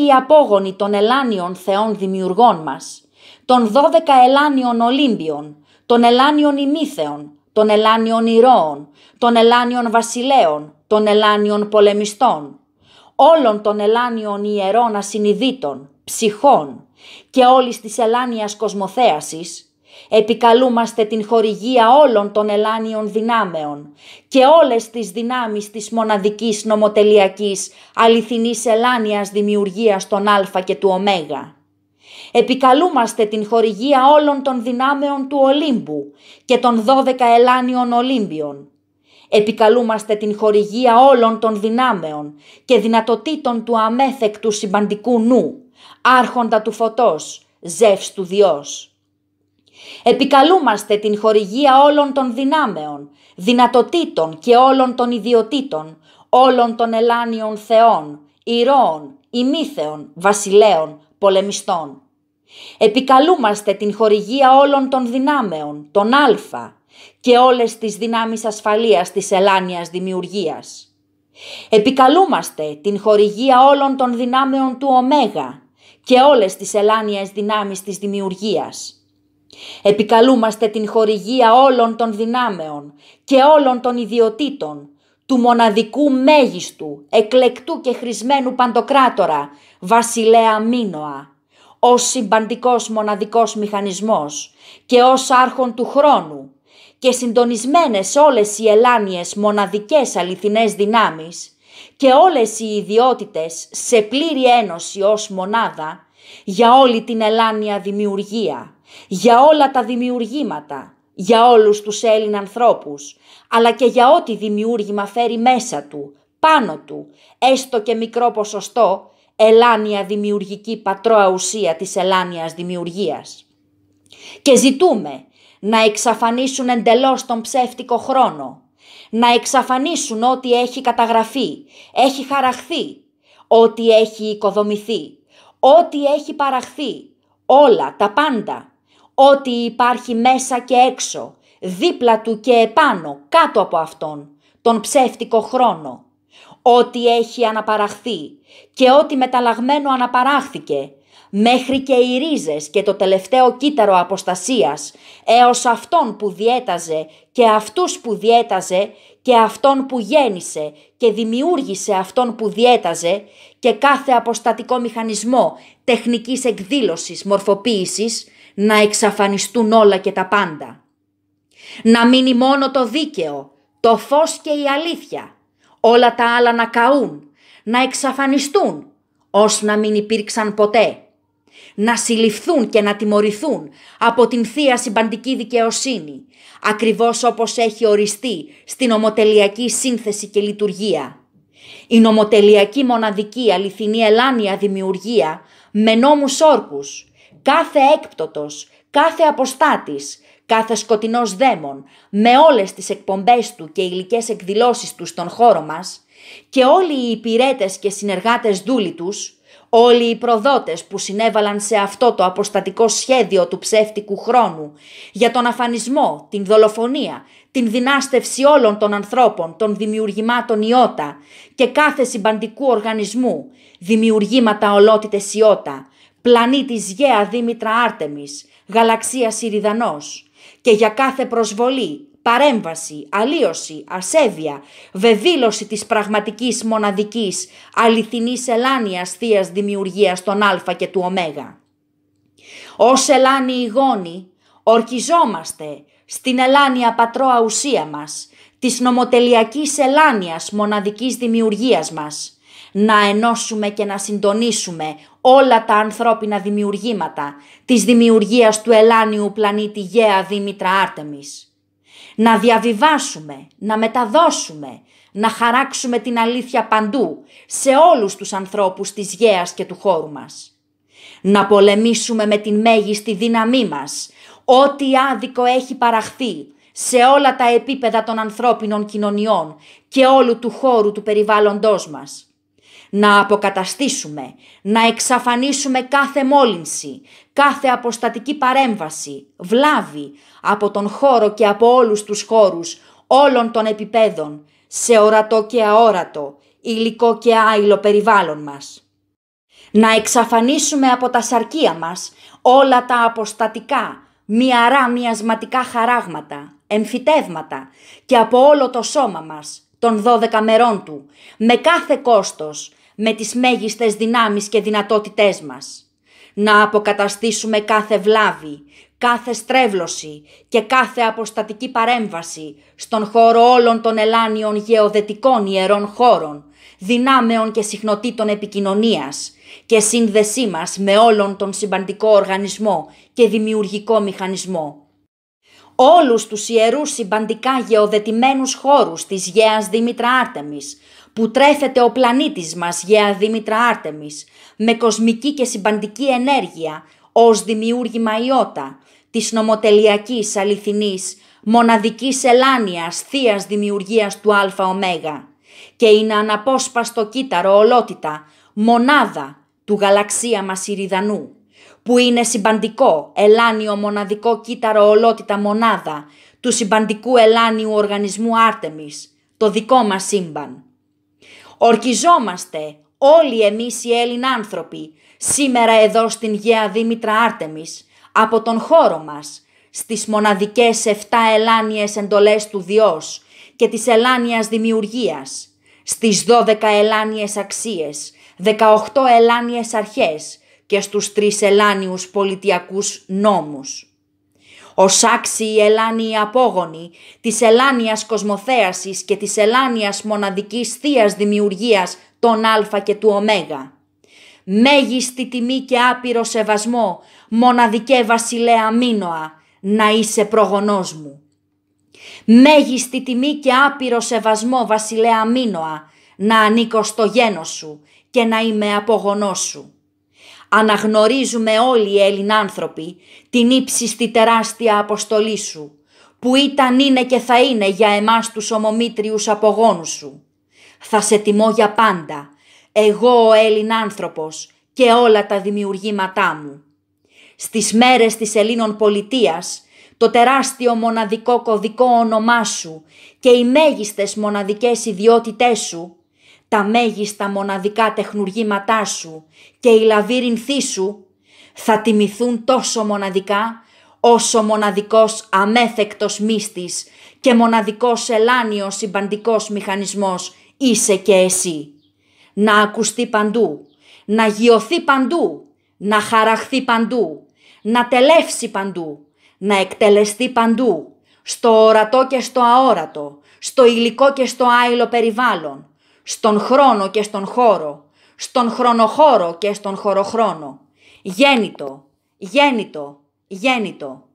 η απόγονοι των Ελάνιων θεών δημιουργών μας, των δώδεκα Ελάνιων Ολύμπιων, των Ελάνιων ημίθεων, των Ελάνιων ηρώων, των Ελάνιων βασιλέων, των Ελάνιων πολεμιστών, όλων των Ελάνιων ιερών ασυνειδήτων, ψυχών και όλης της Ελάνιας κοσμοθέασης, Επικαλούμαστε την χορηγία όλων των ελάνιων δυνάμεων και όλες τις δυνάμεις της μοναδικής νομοτελειακής αληθινής ελάνιας δημιουργίας των Α και του Ω. Επικαλούμαστε την χορηγία όλων των δυνάμεων του Ολύμπου και των 12 ελάνιων Ολύμπιων. Επικαλούμαστε την χορηγία όλων των δυνάμεων και δυνατοτήτων του αμέθεκτου συμπαντικού νου, άρχοντα του φωτός, ζεύς του διός. Επικαλούμαστε την χορηγία όλων των δυνάμεων, δυνατοτήτων και όλων των ιδιωτήτων, όλων των ελάνιων θεών, ηρώων, ημίθεων, βασιλέων, πολεμιστών. Επικαλούμαστε την χορηγία όλων των δυνάμεων, των α, και όλες τις δυνάμεις ασφαλείας της ελάνιας δημιουργίας. Επικαλούμαστε την χορηγία όλων των δυνάμεων του ω και όλες τις ελάνιες δυνάμεις της δημιουργίας. Επικαλούμαστε την χορηγία όλων των δυνάμεων και όλων των ιδιωτήτων, του μοναδικού μέγιστου, εκλεκτού και χρησμένου παντοκράτορα, βασιλέα Μίνοα, ως συμπαντικός μοναδικός μηχανισμός και ως άρχον του χρόνου και συντονισμένες όλες οι ελάνιες μοναδικές αληθινές δυνάμεις και όλες οι ιδιότητες σε πλήρη ένωση ως μονάδα για όλη την ελάνια δημιουργία για όλα τα δημιουργήματα, για όλους τους Έλλην ανθρώπους, αλλά και για ό,τι δημιούργημα φέρει μέσα του, πάνω του, έστω και μικρό ποσοστό, ελάνια δημιουργική πατρόα ουσία της ελάνιας δημιουργίας. Και ζητούμε να εξαφανίσουν εντελώς τον ψεύτικο χρόνο, να εξαφανίσουν ό,τι έχει καταγραφεί, έχει χαραχθεί, ό,τι έχει οικοδομηθεί, ό,τι έχει παραχθεί, όλα τα πάντα, ό,τι υπάρχει μέσα και έξω, δίπλα του και επάνω, κάτω από αυτόν, τον ψεύτικο χρόνο, ό,τι έχει αναπαραχθεί και ό,τι μεταλλαγμένο αναπαράχθηκε, μέχρι και οι ρίζες και το τελευταίο κύτταρο αποστασίας, έως αυτόν που διέταζε και αυτούς που διέταζε και αυτόν που γέννησε και δημιούργησε αυτόν που διέταζε και κάθε αποστατικό μηχανισμό τεχνικής εκδήλωσης, μορφοποίησης, να εξαφανιστούν όλα και τα πάντα. Να μείνει μόνο το δίκαιο, το φως και η αλήθεια, όλα τα άλλα να καούν, να εξαφανιστούν, ως να μην υπήρξαν ποτέ. Να συλληφθούν και να τιμωρηθούν από την Θεία Συμπαντική Δικαιοσύνη, ακριβώς όπως έχει οριστεί στην ομοτελειακή σύνθεση και λειτουργία. Η νομοτελειακή μοναδική αληθινή ελάνια δημιουργία με νόμους όρκους, κάθε έκπτωτος, κάθε αποστάτης, κάθε σκοτεινός δαίμον, με όλες τις εκπομπές του και υλικές εκδηλώσεις του στον χώρο μας και όλοι οι υπηρέτες και συνεργάτες δούλοι τους, όλοι οι προδότες που συνέβαλαν σε αυτό το αποστατικό σχέδιο του ψεύτικου χρόνου για τον αφανισμό, την δολοφονία, την δυνάστευση όλων των ανθρώπων, των δημιουργημάτων ιώτα και κάθε συμπαντικού οργανισμού, δημιουργήματα ολότητες ιώτα, πλανήτης Γέα Δήμητρα Άρτεμις, γαλαξία Συριδανός και για κάθε προσβολή, παρέμβαση, αλλίωση, ασέβεια, βεβήλωση της πραγματικής μοναδικής αληθινής ελάνιας θείας δημιουργίας των Α και του Ω. Ως Ελάνι ηγόνη, ορκιζόμαστε στην ελάνια πατρόα ουσία μας, της νομοτελειακής ελάνιας μοναδικής δημιουργίας μας, να ενώσουμε και να συντονίσουμε όλα τα ανθρώπινα δημιουργήματα της δημιουργίας του ελάνιου πλανήτη Γαία Δήμητρα Άρτεμις. Να διαβιβάσουμε, να μεταδώσουμε, να χαράξουμε την αλήθεια παντού, σε όλους τους ανθρώπους της Γέας και του χώρου μας. Να πολεμήσουμε με την μέγιστη δύναμή μας, ό,τι άδικο έχει παραχθεί, σε όλα τα επίπεδα των ανθρώπινων κοινωνιών και όλου του χώρου του περιβάλλοντός μας να αποκαταστήσουμε, να εξαφανίσουμε κάθε μόλυνση, κάθε αποστατική παρέμβαση, βλάβη από τον χώρο και από όλους τους χώρους, όλων των επιπέδων, σε ορατό και αόρατο, υλικό και άειλο περιβάλλον μας. Να εξαφανίσουμε από τα σαρκία μας όλα τα αποστατικά, μυαρά μοιασματικά χαράγματα, εμφυτεύματα και από όλο το σώμα μας, των δώδεκα μερών του, με κάθε κόστος, με τις μέγιστες δυνάμεις και δυνατότητές μας. Να αποκαταστήσουμε κάθε βλάβη, κάθε στρέβλωση και κάθε αποστατική παρέμβαση στον χώρο όλων των ελάνιων γεωδετικών ιερών χώρων, δυνάμεων και συχνοτήτων επικοινωνίας και σύνδεσή μας με όλον τον συμπαντικό οργανισμό και δημιουργικό μηχανισμό. Όλους τους ιερούς συμπαντικά γεωδετημένους χώρους της Γέας Δήμητρα Άρτεμης, που τρέφεται ο πλανήτης μας, γεα Δήμητρα Άρτεμις, με κοσμική και συμπαντική ενέργεια, ως δημιούργημα ιώτα, της νομοτελειακής, αληθινής, μοναδικής ελάνιας, θείας δημιουργίας του ΑΟ και είναι αναπόσπαστο κύτταρο ολότητα, μονάδα του γαλαξία μας Ιριδανού, που είναι συμπαντικό, ελάνιο μοναδικό κύτταρο ολότητα μονάδα του συμπαντικού ελάνιου οργανισμού Άρτεμις, το δικό μας σύμπαν Ορκιζόμαστε όλοι εμείς οι Έλλην άνθρωποι σήμερα εδώ στην Γέα Δήμητρα Άρτεμις από τον χώρο μας στις μοναδικές 7 ελάνιες εντολές του Διός και της ελάνιας δημιουργίας, στις 12 ελάνιες αξίες, 18 ελάνιες αρχές και στους 3 ελάνιους πολιτιακούς νόμους. Ο Σάξι η Ελάνια απόγονη, της Ελάνιας κοσμοθέασης και της Ελάνιας μοναδικής θείας δημιουργίας των Α και του Ω. Μέγιστη τιμή και άπειρο σεβασμό, μοναδικέ βασιλέα Μίνωα να είσαι προγονός μου. Μέγιστη τιμή και άπειρο σεβασμό βασιλέα Μίνωα να ανήκω στο γένος σου και να είμαι απογονός σου αναγνωρίζουμε όλοι οι Έλλην άνθρωποι την ύψιστη τεράστια αποστολή σου, που ήταν είναι και θα είναι για εμάς τους ομομήτριους απογόνους σου. Θα σε τιμώ για πάντα, εγώ ο Έλλην άνθρωπος και όλα τα δημιουργήματά μου. Στις μέρες της Ελλήνων πολιτείας, το τεράστιο μοναδικό κωδικό όνομά σου και οι μέγιστες μοναδικές ιδιότητές σου τα μέγιστα μοναδικά τεχνουργήματά σου και η λαβύρινθή σου θα τιμηθούν τόσο μοναδικά όσο μοναδικός αμέθεκτος μύστης και μοναδικός ελάνιος συμπαντικός μηχανισμός είσαι και εσύ. Να ακουστεί παντού, να γιοθεί παντού, να χαραχθεί παντού, να τελεύσει παντού, να εκτελεστεί παντού, στο ορατό και στο αόρατο, στο υλικό και στο άειλο περιβάλλον, στον χρόνο και στον χώρο, στον χρονοχώρο και στον χωροχρόνο. Γέννητο, γέννητο, γέννητο.